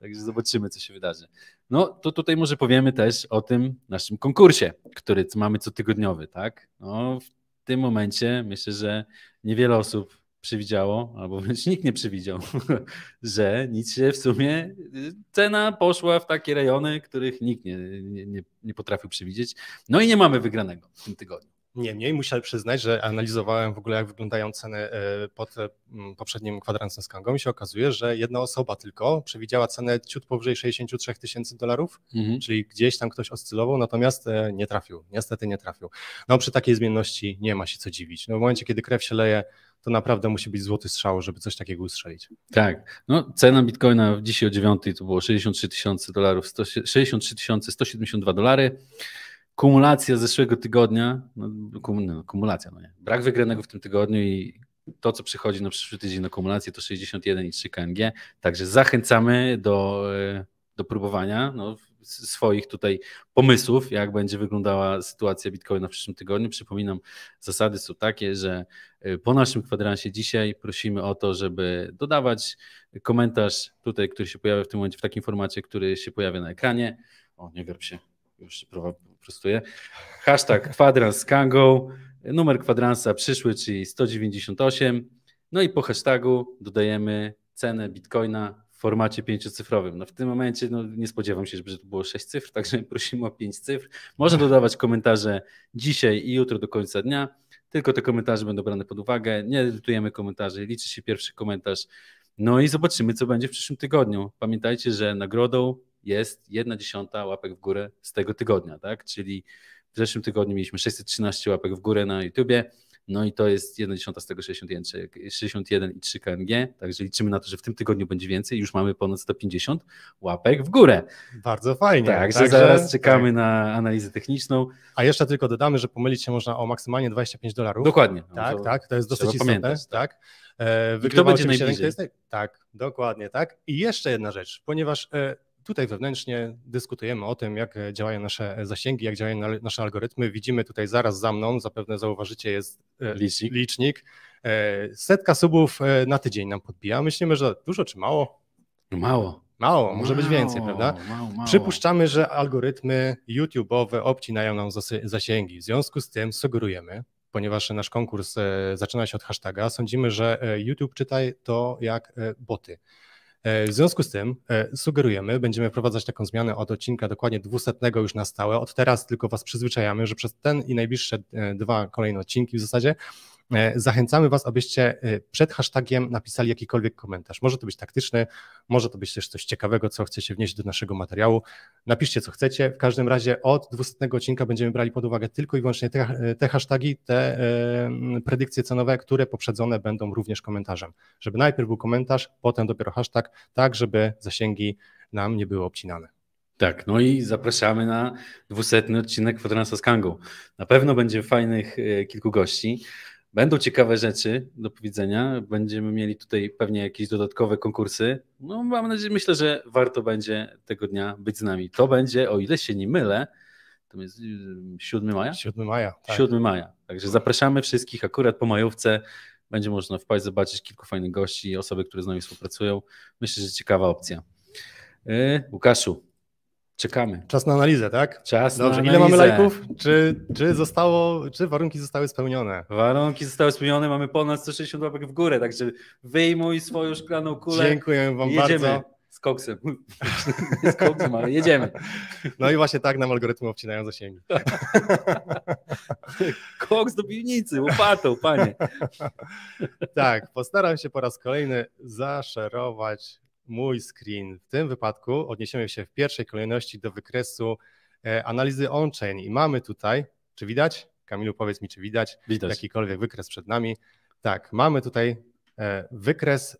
Także zobaczymy, co się wydarzy. No to tutaj może powiemy też o tym naszym konkursie, który mamy cotygodniowy, tak? No, w tym momencie myślę, że niewiele osób przewidziało, albo wręcz nikt nie przewidział, (laughs) że nic się w sumie, y, cena poszła w takie rejony, których nikt nie, nie, nie, nie potrafił przewidzieć. No i nie mamy wygranego w tym tygodniu. Niemniej muszę przyznać, że analizowałem w ogóle, jak wyglądają ceny e, pod e, poprzednim kwadransem z Kangą i się okazuje, że jedna osoba tylko przewidziała cenę ciut powyżej 63 tysięcy dolarów, mhm. czyli gdzieś tam ktoś oscylował, natomiast e, nie trafił, niestety nie trafił. No przy takiej zmienności nie ma się co dziwić. No, w momencie, kiedy krew się leje, to naprawdę musi być złoty strzał, żeby coś takiego ustrzelić. Tak. No, cena bitcoina dzisiaj o 9 to było 63 tysiące dolarów, 63 tysiące 172 dolary kumulacja z zeszłego tygodnia, no, kum, no, kumulacja, no nie, brak wygranego w tym tygodniu i to, co przychodzi na przyszły tydzień na kumulację, to 61 i 3 KNG. Także zachęcamy do, e, do próbowania no, swoich tutaj pomysłów, jak będzie wyglądała sytuacja Bitcoina w przyszłym tygodniu. Przypominam, zasady są takie, że e, po naszym kwadransie dzisiaj prosimy o to, żeby dodawać komentarz tutaj, który się pojawia w tym momencie w takim formacie, który się pojawia na ekranie. O, nie wierp się już prostuję, hashtag kwadrans z Kangą, numer kwadransa przyszły, czyli 198, no i po hashtagu dodajemy cenę bitcoina w formacie pięciocyfrowym. No w tym momencie no, nie spodziewam się, że to było sześć cyfr, także (laughs) prosimy o pięć cyfr. Można dodawać komentarze dzisiaj i jutro do końca dnia, tylko te komentarze będą brane pod uwagę, nie edytujemy komentarzy, liczy się pierwszy komentarz, no i zobaczymy, co będzie w przyszłym tygodniu. Pamiętajcie, że nagrodą jest jedna dziesiąta łapek w górę z tego tygodnia, tak? Czyli w zeszłym tygodniu mieliśmy 613 łapek w górę na YouTubie, no i to jest 1 dziesiąta z tego 61,3 61 KNG, także liczymy na to, że w tym tygodniu będzie więcej, już mamy ponad 150 łapek w górę. Bardzo fajnie. Także, także zaraz tak. czekamy tak. na analizę techniczną. A jeszcze tylko dodamy, że pomylić się można o maksymalnie 25 dolarów. Dokładnie. No tak, tak, to jest dosyć istotne. Pamiętać, tak. tak. E, kto będzie najbliżej. Tak, dokładnie, tak. I jeszcze jedna rzecz, ponieważ e, tutaj wewnętrznie dyskutujemy o tym, jak działają nasze zasięgi, jak działają nasze algorytmy. Widzimy tutaj zaraz za mną, zapewne zauważycie, jest e, licznik. licznik. E, setka subów e, na tydzień nam podbija. Myślimy, że dużo czy mało? No mało. Mało, może mało, być więcej, prawda? Mało, mało. Przypuszczamy, że algorytmy YouTube'owe obcinają nam zasięgi. W związku z tym sugerujemy, ponieważ nasz konkurs zaczyna się od hashtaga, sądzimy, że YouTube czytaj to jak boty. E, w związku z tym e, sugerujemy, będziemy wprowadzać taką zmianę od odcinka dokładnie 200 już na stałe. Od teraz tylko Was przyzwyczajamy, że przez ten i najbliższe e, dwa kolejne odcinki w zasadzie E, zachęcamy Was, abyście e, przed hashtagiem napisali jakikolwiek komentarz. Może to być taktyczny, może to być też coś ciekawego, co chcecie wnieść do naszego materiału. Napiszcie, co chcecie. W każdym razie od 200 odcinka będziemy brali pod uwagę tylko i wyłącznie te, te hashtagi, te e, predykcje cenowe, które poprzedzone będą również komentarzem. Żeby najpierw był komentarz, potem dopiero hashtag, tak żeby zasięgi nam nie były obcinane. Tak, no i zapraszamy na 200 odcinek Kwadransa z Na pewno będzie fajnych e, kilku gości. Będą ciekawe rzeczy do powiedzenia. Będziemy mieli tutaj pewnie jakieś dodatkowe konkursy. No, mam nadzieję, myślę, że warto będzie tego dnia być z nami. To będzie, o ile się nie mylę, to jest 7 y, maja? 7 maja. Tak. 7 maja. Także zapraszamy wszystkich akurat po majówce. Będzie można wpaść, zobaczyć kilku fajnych gości, osoby, które z nami współpracują. Myślę, że ciekawa opcja. Y, Łukaszu, Czekamy. Czas na analizę, tak? Czas Dobrze. Ile mamy lajków? Czy, czy, zostało, czy warunki zostały spełnione? Warunki zostały spełnione, mamy ponad 160 łapek w górę, także wyjmuj swoją szklaną kulę. Dziękuję wam jedziemy. bardzo. Z koksem. (laughs) Z koksem, ale jedziemy. No i właśnie tak nam algorytmy obcinają zasięgi. (laughs) Koks do piwnicy, łopatą, panie. (laughs) Tak, postaram się po raz kolejny zaszerować mój screen. W tym wypadku odniesiemy się w pierwszej kolejności do wykresu e, analizy on-chain i mamy tutaj, czy widać? Kamilu, powiedz mi, czy widać, widać. jakikolwiek wykres przed nami. Tak, mamy tutaj e, wykres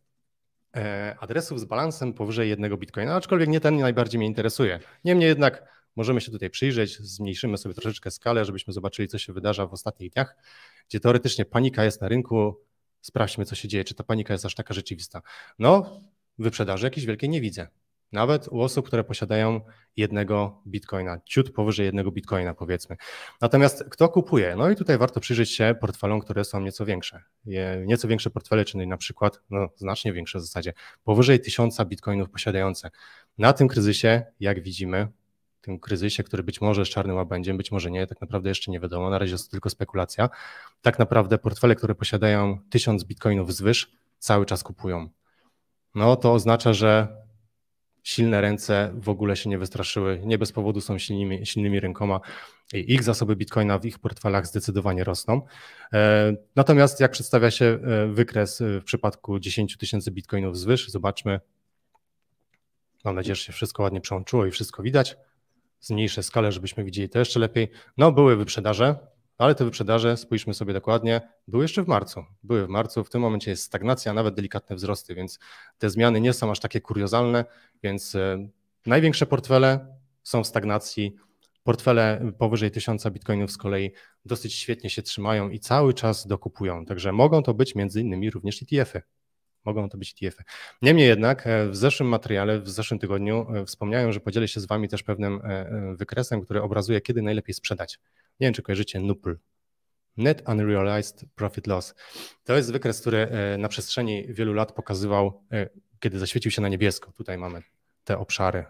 e, adresów z balansem powyżej jednego bitcoina, aczkolwiek nie ten najbardziej mnie interesuje. Niemniej jednak możemy się tutaj przyjrzeć, zmniejszymy sobie troszeczkę skalę, żebyśmy zobaczyli, co się wydarza w ostatnich dniach, gdzie teoretycznie panika jest na rynku. Sprawdźmy, co się dzieje, czy ta panika jest aż taka rzeczywista. No, wyprzedaży jakiejś wielkiej nie widzę. Nawet u osób, które posiadają jednego bitcoina, ciut powyżej jednego bitcoina, powiedzmy. Natomiast kto kupuje? No i tutaj warto przyjrzeć się portfelom, które są nieco większe. nieco większe portfele, czyli na przykład, no, znacznie większe w zasadzie, powyżej tysiąca bitcoinów posiadające. Na tym kryzysie, jak widzimy, tym kryzysie, który być może z czarnym łabędziem, być może nie, tak naprawdę jeszcze nie wiadomo, na razie jest to tylko spekulacja. Tak naprawdę portfele, które posiadają tysiąc bitcoinów zwyż, cały czas kupują no to oznacza, że silne ręce w ogóle się nie wystraszyły, nie bez powodu są silnymi, silnymi rękoma i ich zasoby bitcoina w ich portfelach zdecydowanie rosną. E, natomiast jak przedstawia się e, wykres e, w przypadku 10 tysięcy bitcoinów zwyż, zobaczmy, mam nadzieję, że się wszystko ładnie przełączyło i wszystko widać. Zmniejszę skalę, żebyśmy widzieli to jeszcze lepiej. No były wyprzedaże, ale te wyprzedaże, spójrzmy sobie dokładnie, były jeszcze w marcu. Były w marcu, w tym momencie jest stagnacja, nawet delikatne wzrosty, więc te zmiany nie są aż takie kuriozalne, więc e, największe portfele są w stagnacji, portfele powyżej 1000 bitcoinów z kolei dosyć świetnie się trzymają i cały czas dokupują, także mogą to być między innymi również ETF-y mogą to być ETF-y. Niemniej jednak e, w zeszłym materiale, w zeszłym tygodniu e, wspomniałem, że podzielę się z Wami też pewnym e, wykresem, który obrazuje, kiedy najlepiej sprzedać. Nie wiem, czy kojarzycie NUPL. Net Unrealized Profit Loss. To jest wykres, który na przestrzeni wielu lat pokazywał, kiedy zaświecił się na niebiesko. Tutaj mamy te obszary.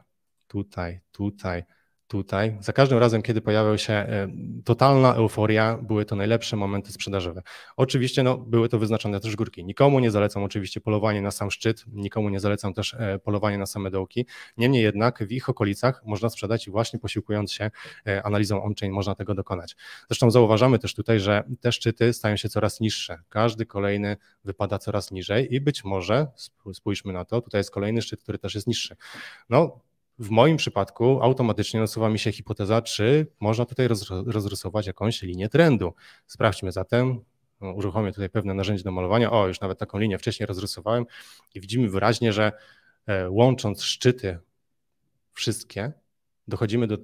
Tutaj, tutaj, tutaj. Za każdym razem, kiedy pojawiał się e, totalna euforia, były to najlepsze momenty sprzedażowe. Oczywiście no, były to wyznaczone też górki. Nikomu nie zalecam oczywiście polowanie na sam szczyt, nikomu nie zalecam też e, polowanie na same dołki. Niemniej jednak w ich okolicach można sprzedać i właśnie posiłkując się e, analizą on-chain można tego dokonać. Zresztą zauważamy też tutaj, że te szczyty stają się coraz niższe. Każdy kolejny wypada coraz niżej i być może, spójrzmy na to, tutaj jest kolejny szczyt, który też jest niższy. No, w moim przypadku automatycznie nasuwa mi się hipoteza, czy można tutaj rozrysować jakąś linię trendu. Sprawdźmy zatem, no, uruchomię tutaj pewne narzędzie do malowania. O, już nawet taką linię wcześniej rozrysowałem i widzimy wyraźnie, że e, łącząc szczyty wszystkie, dochodzimy do,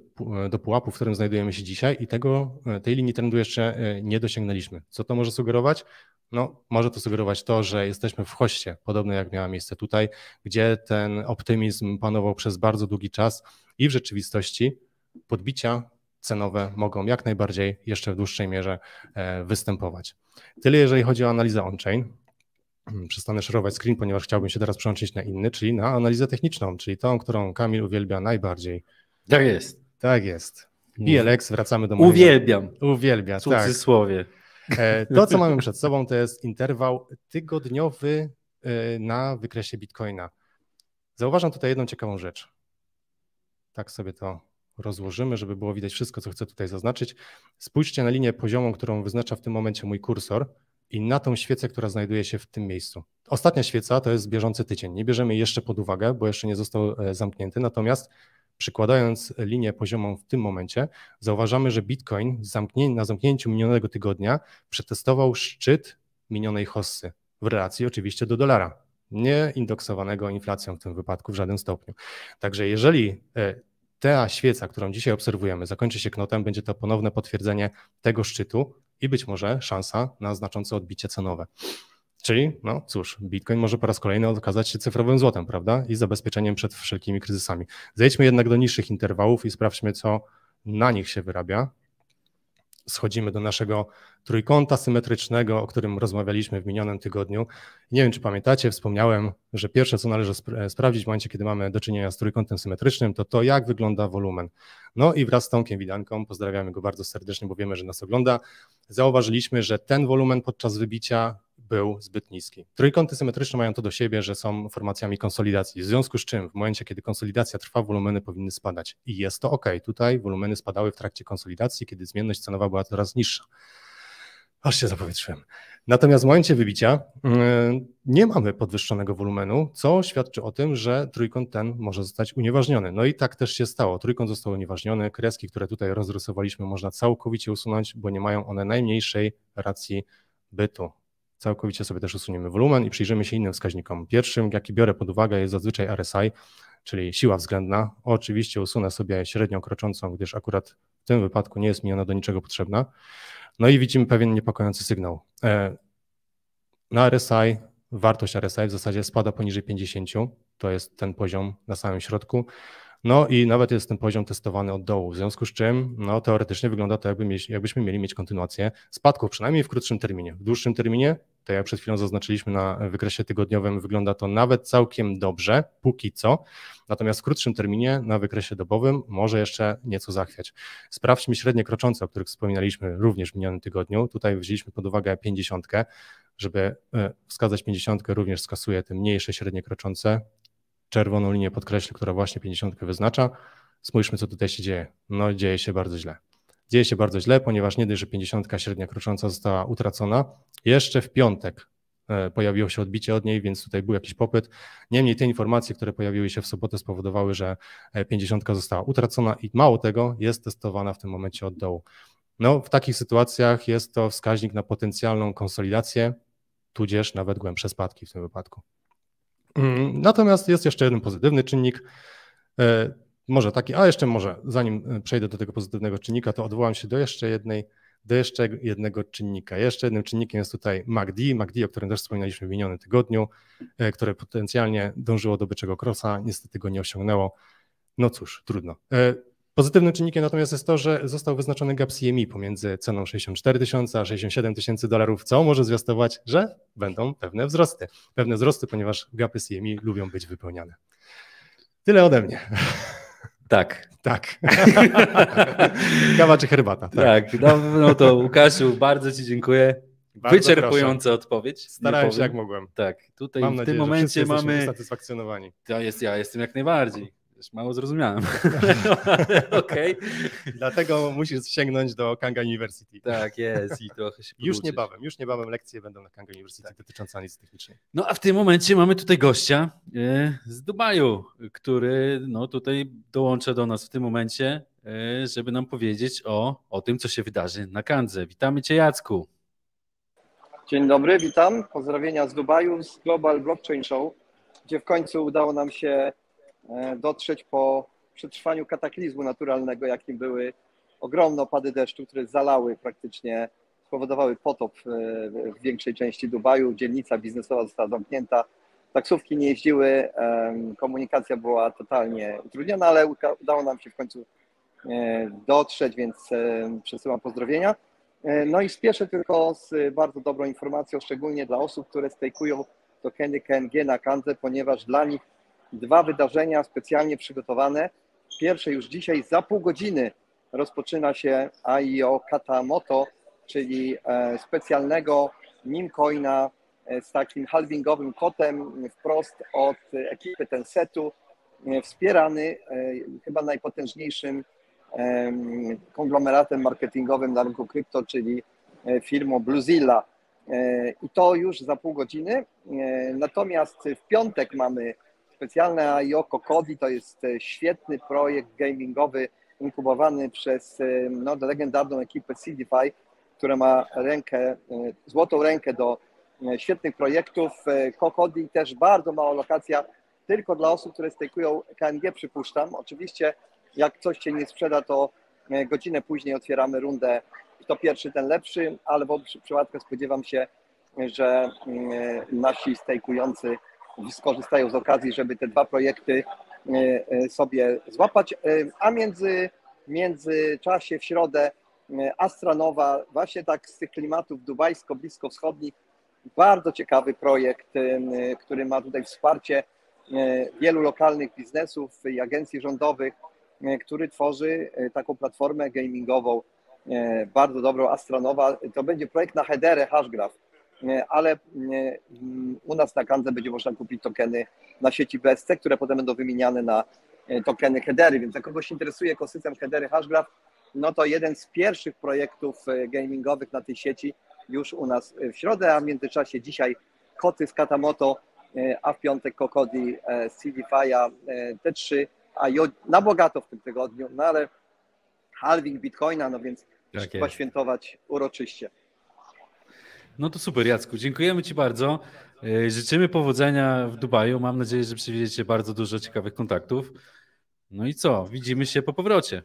e, do pułapu, w którym znajdujemy się dzisiaj i tego, e, tej linii trendu jeszcze nie dosięgnęliśmy. Co to może sugerować? no, może to sugerować to, że jesteśmy w hoście, podobne jak miała miejsce tutaj, gdzie ten optymizm panował przez bardzo długi czas i w rzeczywistości podbicia cenowe mogą jak najbardziej jeszcze w dłuższej mierze e, występować. Tyle jeżeli chodzi o analizę on-chain. Mm, przestanę szerować screen, ponieważ chciałbym się teraz przełączyć na inny, czyli na analizę techniczną, czyli tą, którą Kamil uwielbia najbardziej. Tak jest. Tak jest. BLX, wracamy do mojego. Uwielbiam. Uwielbia, w cudzysłowie. Tak. E, to, co mamy przed sobą, to jest interwał tygodniowy e, na wykresie Bitcoina. Zauważam tutaj jedną ciekawą rzecz. Tak sobie to rozłożymy, żeby było widać wszystko, co chcę tutaj zaznaczyć. Spójrzcie na linię poziomą, którą wyznacza w tym momencie mój kursor i na tą świecę, która znajduje się w tym miejscu. Ostatnia świeca to jest bieżący tydzień. Nie bierzemy jej jeszcze pod uwagę, bo jeszcze nie został e, zamknięty, natomiast Przykładając linię poziomą w tym momencie, zauważamy, że Bitcoin na zamknięciu minionego tygodnia przetestował szczyt minionej hossy w relacji oczywiście do dolara, nie indoksowanego inflacją w tym wypadku w żadnym stopniu. Także jeżeli e, ta świeca, którą dzisiaj obserwujemy, zakończy się knotem, będzie to ponowne potwierdzenie tego szczytu i być może szansa na znaczące odbicie cenowe. Czyli, no cóż, Bitcoin może po raz kolejny okazać się cyfrowym złotem, prawda? I zabezpieczeniem przed wszelkimi kryzysami. Zejdźmy jednak do niższych interwałów i sprawdźmy, co na nich się wyrabia. Schodzimy do naszego trójkąta symetrycznego, o którym rozmawialiśmy w minionym tygodniu. Nie wiem, czy pamiętacie, wspomniałem, że pierwsze, co należy sprawdzić w momencie, kiedy mamy do czynienia z trójkątem symetrycznym, to to, jak wygląda wolumen. No i wraz z Tomkiem Widanką, pozdrawiamy go bardzo serdecznie, bo wiemy, że nas ogląda, zauważyliśmy, że ten wolumen podczas wybicia był zbyt niski. Trójkąty symetryczne mają to do siebie, że są formacjami konsolidacji, w związku z czym w momencie, kiedy konsolidacja trwa, wolumeny powinny spadać. I jest to ok. Tutaj wolumeny spadały w trakcie konsolidacji, kiedy zmienność cenowa była coraz niższa. Aż się zapowietrzyłem. Natomiast w momencie wybicia yy, nie mamy podwyższonego wolumenu, co świadczy o tym, że trójkąt ten może zostać unieważniony. No i tak też się stało. Trójkąt został unieważniony. Kreski, które tutaj rozrysowaliśmy, można całkowicie usunąć, bo nie mają one najmniejszej racji bytu. Całkowicie sobie też usuniemy wolumen i przyjrzymy się innym wskaźnikom. Pierwszym, jaki biorę pod uwagę, jest zazwyczaj RSI, czyli siła względna. Oczywiście usunę sobie średnią kroczącą, gdyż akurat w tym wypadku nie jest mi ona do niczego potrzebna. No i widzimy pewien niepokojący sygnał. E, na RSI wartość RSI w zasadzie spada poniżej 50, to jest ten poziom na samym środku. No i nawet jest ten poziom testowany od dołu, w związku z czym no, teoretycznie wygląda to, jakby mieć, jakbyśmy mieli mieć kontynuację spadków, przynajmniej w krótszym terminie. W dłuższym terminie to jak przed chwilą zaznaczyliśmy na wykresie tygodniowym, wygląda to nawet całkiem dobrze, póki co. Natomiast w krótszym terminie, na wykresie dobowym, może jeszcze nieco zachwiać. Sprawdźmy średnie kroczące, o których wspominaliśmy również w minionym tygodniu. Tutaj wzięliśmy pod uwagę 50. Żeby e, wskazać 50, również skasuję te mniejsze średnie kroczące. Czerwoną linię podkreślę, która właśnie 50 wyznacza. Spójrzmy, co tutaj się dzieje. No, dzieje się bardzo źle. Dzieje się bardzo źle, ponieważ nie dość, że 50 średnia krocząca została utracona, jeszcze w piątek e, pojawiło się odbicie od niej, więc tutaj był jakiś popyt. Niemniej te informacje, które pojawiły się w sobotę spowodowały, że 50 e, została utracona i mało tego, jest testowana w tym momencie od dołu. No, w takich sytuacjach jest to wskaźnik na potencjalną konsolidację, tudzież nawet głębsze spadki w tym wypadku. Mm, natomiast jest jeszcze jeden pozytywny czynnik. E, może taki, a jeszcze może, zanim e, przejdę do tego pozytywnego czynnika, to odwołam się do jeszcze jednej, do jeszcze jednego czynnika. Jeszcze jednym czynnikiem jest tutaj MACD, MACD, o którym też wspominaliśmy w minionym tygodniu, e, które potencjalnie dążyło do byczego krosa, niestety go nie osiągnęło. No cóż, trudno. E, pozytywnym czynnikiem natomiast jest to, że został wyznaczony gap CMI pomiędzy ceną 64 tysiąca a 67 tysięcy dolarów, co może zwiastować, że będą pewne wzrosty. Pewne wzrosty, ponieważ gapy CMI lubią być wypełniane. Tyle ode mnie. Tak. Tak. (laughs) Kawa czy herbata. Tak, tak no, no, to Łukaszu, bardzo Ci dziękuję. Bardzo Wyczerpująca proszę. odpowiedź. Starałem się jak mogłem. Tak, tutaj Mam w nadzieję, tym momencie mamy. Satysfakcjonowani. To jest, ja jestem jak najbardziej. Wiesz, mało zrozumiałem. (laughs) Okej. Okay. Dlatego musisz sięgnąć do Kanga University. Tak jest i trochę się Już niebawem, już niebawem lekcje będą na Kanga University tak. dotyczące analizy technicznej. No a w tym momencie mamy tutaj gościa e, z Dubaju, który no, tutaj dołącza do nas w tym momencie, e, żeby nam powiedzieć o, o tym, co się wydarzy na Kandze. Witamy Cię Jacku. Dzień dobry, witam. Pozdrowienia z Dubaju z Global Blockchain Show, gdzie w końcu udało nam się E, dotrzeć po przetrwaniu kataklizmu naturalnego, jakim były ogromne opady deszczu, które zalały praktycznie, spowodowały potop e, w większej części Dubaju, dzielnica biznesowa została zamknięta, taksówki nie jeździły, komunikacja była totalnie utrudniona, ale udało nam się w końcu e, dotrzeć, więc przesyłam pozdrowienia. No i spieszę tylko z bardzo dobrą informacją, szczególnie dla osób, które stejkują tokeny KNG na Kandze, ponieważ dla nich dwa wydarzenia specjalnie przygotowane. Pierwsze już dzisiaj za pół godziny rozpoczyna się AIO Katamoto, czyli e, specjalnego Nimcoina e, z takim halvingowym kotem wprost od ekipy Tensetu, e, wspierany chyba najpotężniejszym konglomeratem marketingowym na rynku krypto, czyli firmą Bluezilla. I to już za pół godziny. Natomiast w piątek mamy a Yoko Kodi to jest e, świetny projekt gamingowy inkubowany przez e, no, legendarną ekipę CDFI, która ma rękę, e, złotą rękę do świetnych projektów. Kokodi też bardzo mała lokacja, tylko dla osób, które stejkują KNG, przypuszczam. Oczywiście, jak coś się nie sprzeda, to godzinę później otwieramy rundę kto pierwszy, ten lepszy, ale w obu przypadkach spodziewam się, że mm, nasi stejkujący skorzystają z okazji, żeby te dwa projekty e, e, sobie złapać. E, a między czasie w środę Astranowa, właśnie tak z tych klimatów dubajsko bliskowschodnich bardzo ciekawy projekt, który ma tutaj wsparcie wielu lokalnych biznesów i agencji rządowych, który tworzy taką platformę gamingową, bardzo dobrą Astranowa. To będzie projekt na Hederę Hashgraph, E, ale e, mm, u nas na Kandze będzie można kupić tokeny na sieci BSC, które potem będą wymieniane na e, tokeny Hedery. więc jak kogoś interesuje ekosystem Hedery Hashgraph, no to jeden z pierwszych projektów gamingowych na tej sieci już u nas w środę, a w międzyczasie dzisiaj koty z Katamoto, a w piątek Kokodi z CDFI'a, te trzy, a na bogato w tym tygodniu, no ale halving Bitcoina, no więc tak trzeba świętować uroczyście. No to super, Jacku. Dziękujemy Ci bardzo. E, życzymy powodzenia w Dubaju. Mam nadzieję, że przywieziecie bardzo dużo ciekawych kontaktów. No i co? Widzimy się po powrocie.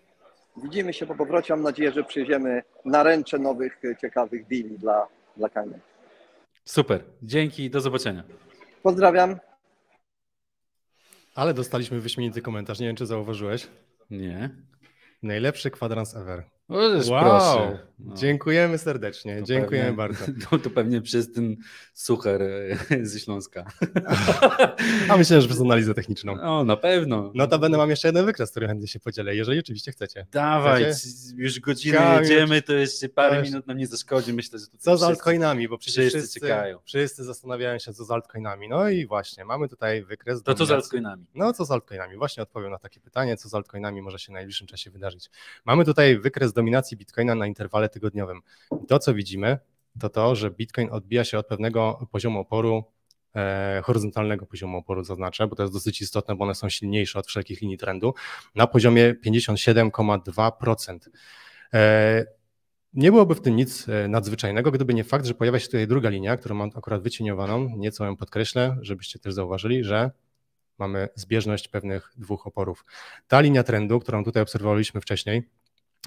Widzimy się po powrocie. Mam nadzieję, że na naręcze nowych, e, ciekawych deali dla, dla Kania. Super. Dzięki do zobaczenia. Pozdrawiam. Ale dostaliśmy wyśmienity komentarz. Nie wiem, czy zauważyłeś. Nie. Najlepszy kwadrans ever jest wow. proszę. No. Dziękujemy serdecznie. To Dziękujemy pewnie, bardzo. (laughs) To, to, pewnie przez ten sucher e, ze Śląska. (laughs) A myślę, że przez analizę techniczną. No, na pewno. Notabene mam jeszcze jeden wykres, który chętnie się podzielę, jeżeli oczywiście chcecie. Dawaj, chcecie? już godzinę jedziemy, to jeszcze parę minut nam nie zaszkodzi. Myślę, że tutaj. Co z altcoinami, bo przecież wszyscy, wszyscy, ciekają. wszyscy zastanawiają się, co z altcoinami. No i właśnie, mamy tutaj wykres. To co z altcoinami? No, co z altcoinami? Właśnie odpowiem na takie pytanie, co z altcoinami może się w najbliższym czasie wydarzyć. Mamy tutaj wykres dominacji Bitcoina na interwale tygodniowym. To, co widzimy, to to, że Bitcoin odbija się od pewnego poziomu oporu, e, horyzontalnego poziomu oporu, zaznaczę, bo to jest dosyć istotne, bo one są silniejsze od wszelkich linii trendu, na poziomie 57,2%. E, nie byłoby w tym nic e, nadzwyczajnego, gdyby nie fakt, że pojawia się tutaj druga linia, którą mam akurat wycieniowaną, nieco ją podkreślę, żebyście też zauważyli, że mamy zbieżność pewnych dwóch oporów. Ta linia trendu, którą tutaj obserwowaliśmy wcześniej,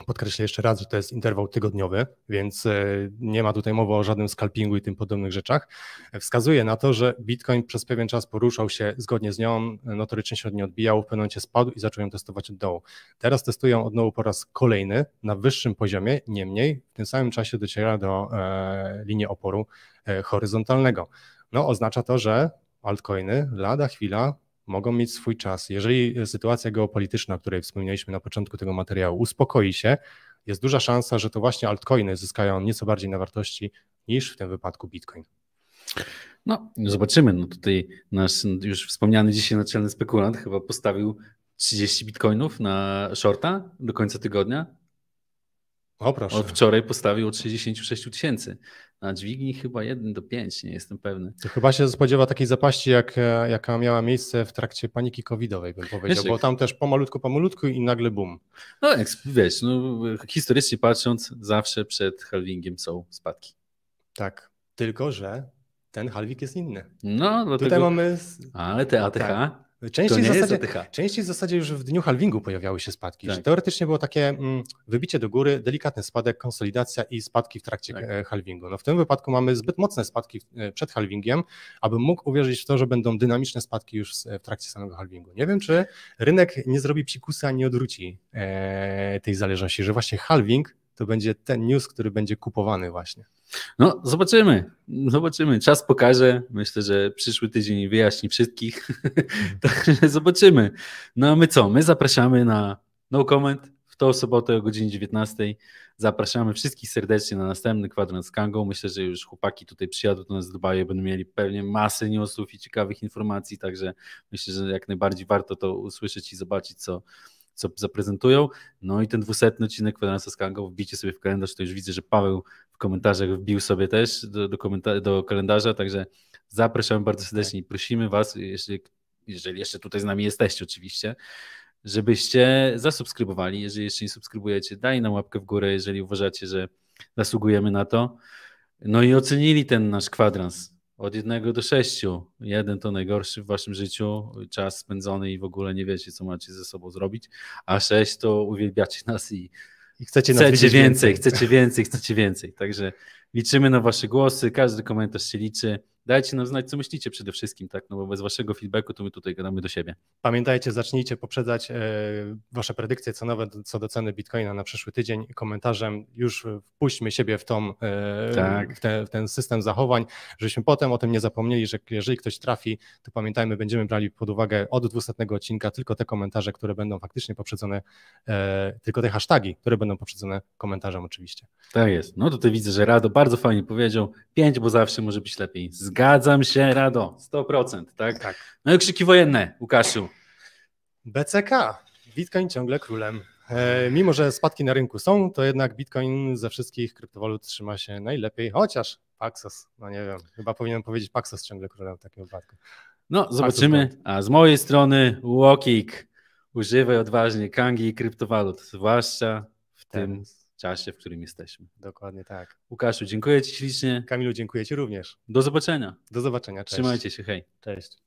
Podkreślę jeszcze raz, że to jest interwał tygodniowy, więc e, nie ma tutaj mowy o żadnym scalpingu i tym podobnych rzeczach. Wskazuje na to, że Bitcoin przez pewien czas poruszał się zgodnie z nią, notorycznie się od niej odbijał, w pewnym momencie spadł i zaczął ją testować od dołu. Teraz testują od dołu po raz kolejny na wyższym poziomie, niemniej w tym samym czasie dociera do e, linii oporu e, horyzontalnego. No oznacza to, że altcoiny lada chwila mogą mieć swój czas. Jeżeli e, sytuacja geopolityczna, o której wspominaliśmy na początku tego materiału, uspokoi się, jest duża szansa, że to właśnie altcoiny zyskają nieco bardziej na wartości niż w tym wypadku Bitcoin. No, no zobaczymy. No tutaj nasz już wspomniany dzisiaj naczelny spekulant chyba postawił 30 bitcoinów na shorta do końca tygodnia. O, proszę. On wczoraj postawił o 36 tysięcy. Na dźwigni chyba 1 do 5, nie jestem pewny. To chyba się spodziewa takiej zapaści, jak, e, jaka miała miejsce w trakcie paniki covidowej, bym powiedział, wiesz, bo tam też pomalutku, pomalutku i nagle boom. No jak wiesz, no, historycznie patrząc, zawsze przed halvingiem są spadki. Tak, tylko że ten halwik jest inny. No, dlatego... Tutaj mamy... Ale te ATH... Tak. Częściej, w zasadzie, częściej w zasadzie już w dniu halvingu pojawiały się spadki. Tak. Teoretycznie było takie mm, wybicie do góry, delikatny spadek, konsolidacja i spadki w trakcie tak. E, halvingu. No w tym wypadku mamy zbyt mocne spadki e, przed halvingiem, aby mógł uwierzyć w to, że będą dynamiczne spadki już e, w trakcie samego halvingu. Nie wiem, czy rynek nie zrobi psikusa, nie odwróci e, tej zależności, że właśnie halving to będzie ten news, który będzie kupowany właśnie. No, zobaczymy. Zobaczymy. Czas pokaże. Myślę, że przyszły tydzień wyjaśni wszystkich. (laughs) Także zobaczymy. No a my co? My zapraszamy na no comment w tą sobotę o godzinie 19. Zapraszamy wszystkich serdecznie na następny kwadrans z Kangą. Myślę, że już chłopaki tutaj przyjadą do nas z Dubaju, będą mieli pewnie masę newsów i ciekawych informacji, także myślę, że jak najbardziej warto to usłyszeć i zobaczyć, co, co zaprezentują. No i ten dwusetny odcinek kwadransa z wbijcie sobie w kalendarz, to już widzę, że Paweł w komentarzach wbił sobie też do, do, do kalendarza, także zapraszamy bardzo tak. serdecznie i prosimy Was, jeżeli jeszcze tutaj z nami jesteście oczywiście, żebyście zasubskrybowali, jeżeli jeszcze nie subskrybujecie, daj nam łapkę w górę, jeżeli uważacie, że zasługujemy na to. No i ocenili ten nasz kwadrans od jednego do sześciu. Jeden to najgorszy w waszym życiu, czas spędzony i w ogóle nie wiecie, co macie ze sobą zrobić, a sześć to uwielbiacie (laughs) nas i, I chcecie, chcecie więcej, więcej, chcecie więcej, chcecie więcej. Także liczymy na wasze głosy, każdy komentarz się liczy dajcie nam znać, co myślicie przede wszystkim, tak? No bo bez waszego feedbacku to my tutaj gadamy do siebie. Pamiętajcie, zacznijcie poprzedzać e, wasze predykcje cenowe co do ceny Bitcoina na przyszły tydzień komentarzem. Już wpuśćmy siebie w, tą, e, tak. w, te, w ten system zachowań, żebyśmy potem o tym nie zapomnieli, że jeżeli ktoś trafi, to pamiętajmy, będziemy brali pod uwagę od 200 odcinka tylko te komentarze, które będą faktycznie poprzedzone, e, tylko te hasztagi, które będą poprzedzone komentarzem oczywiście. Tak jest. No tutaj widzę, że Rado bardzo fajnie powiedział. Pięć, bo zawsze może być lepiej. Z Zgadzam się, Rado, 100%, tak? tak. No i krzyki wojenne, Łukaszu. BCK, Bitcoin ciągle królem. E, mimo, że spadki na rynku są, to jednak Bitcoin ze wszystkich kryptowalut trzyma się najlepiej, chociaż Paxos, no nie wiem, chyba powinienem powiedzieć Paxos ciągle królem w takim wypadku. No, zobaczymy. A z mojej strony Walking, Używaj odważnie kangi i kryptowalut, zwłaszcza w tym czasie, w którym jesteśmy. Dokładnie tak. Łukaszu, dziękuję Ci ślicznie. Kamilu, dziękuję Ci również. Do zobaczenia. Do zobaczenia, cześć. Trzymajcie się, hej. Cześć.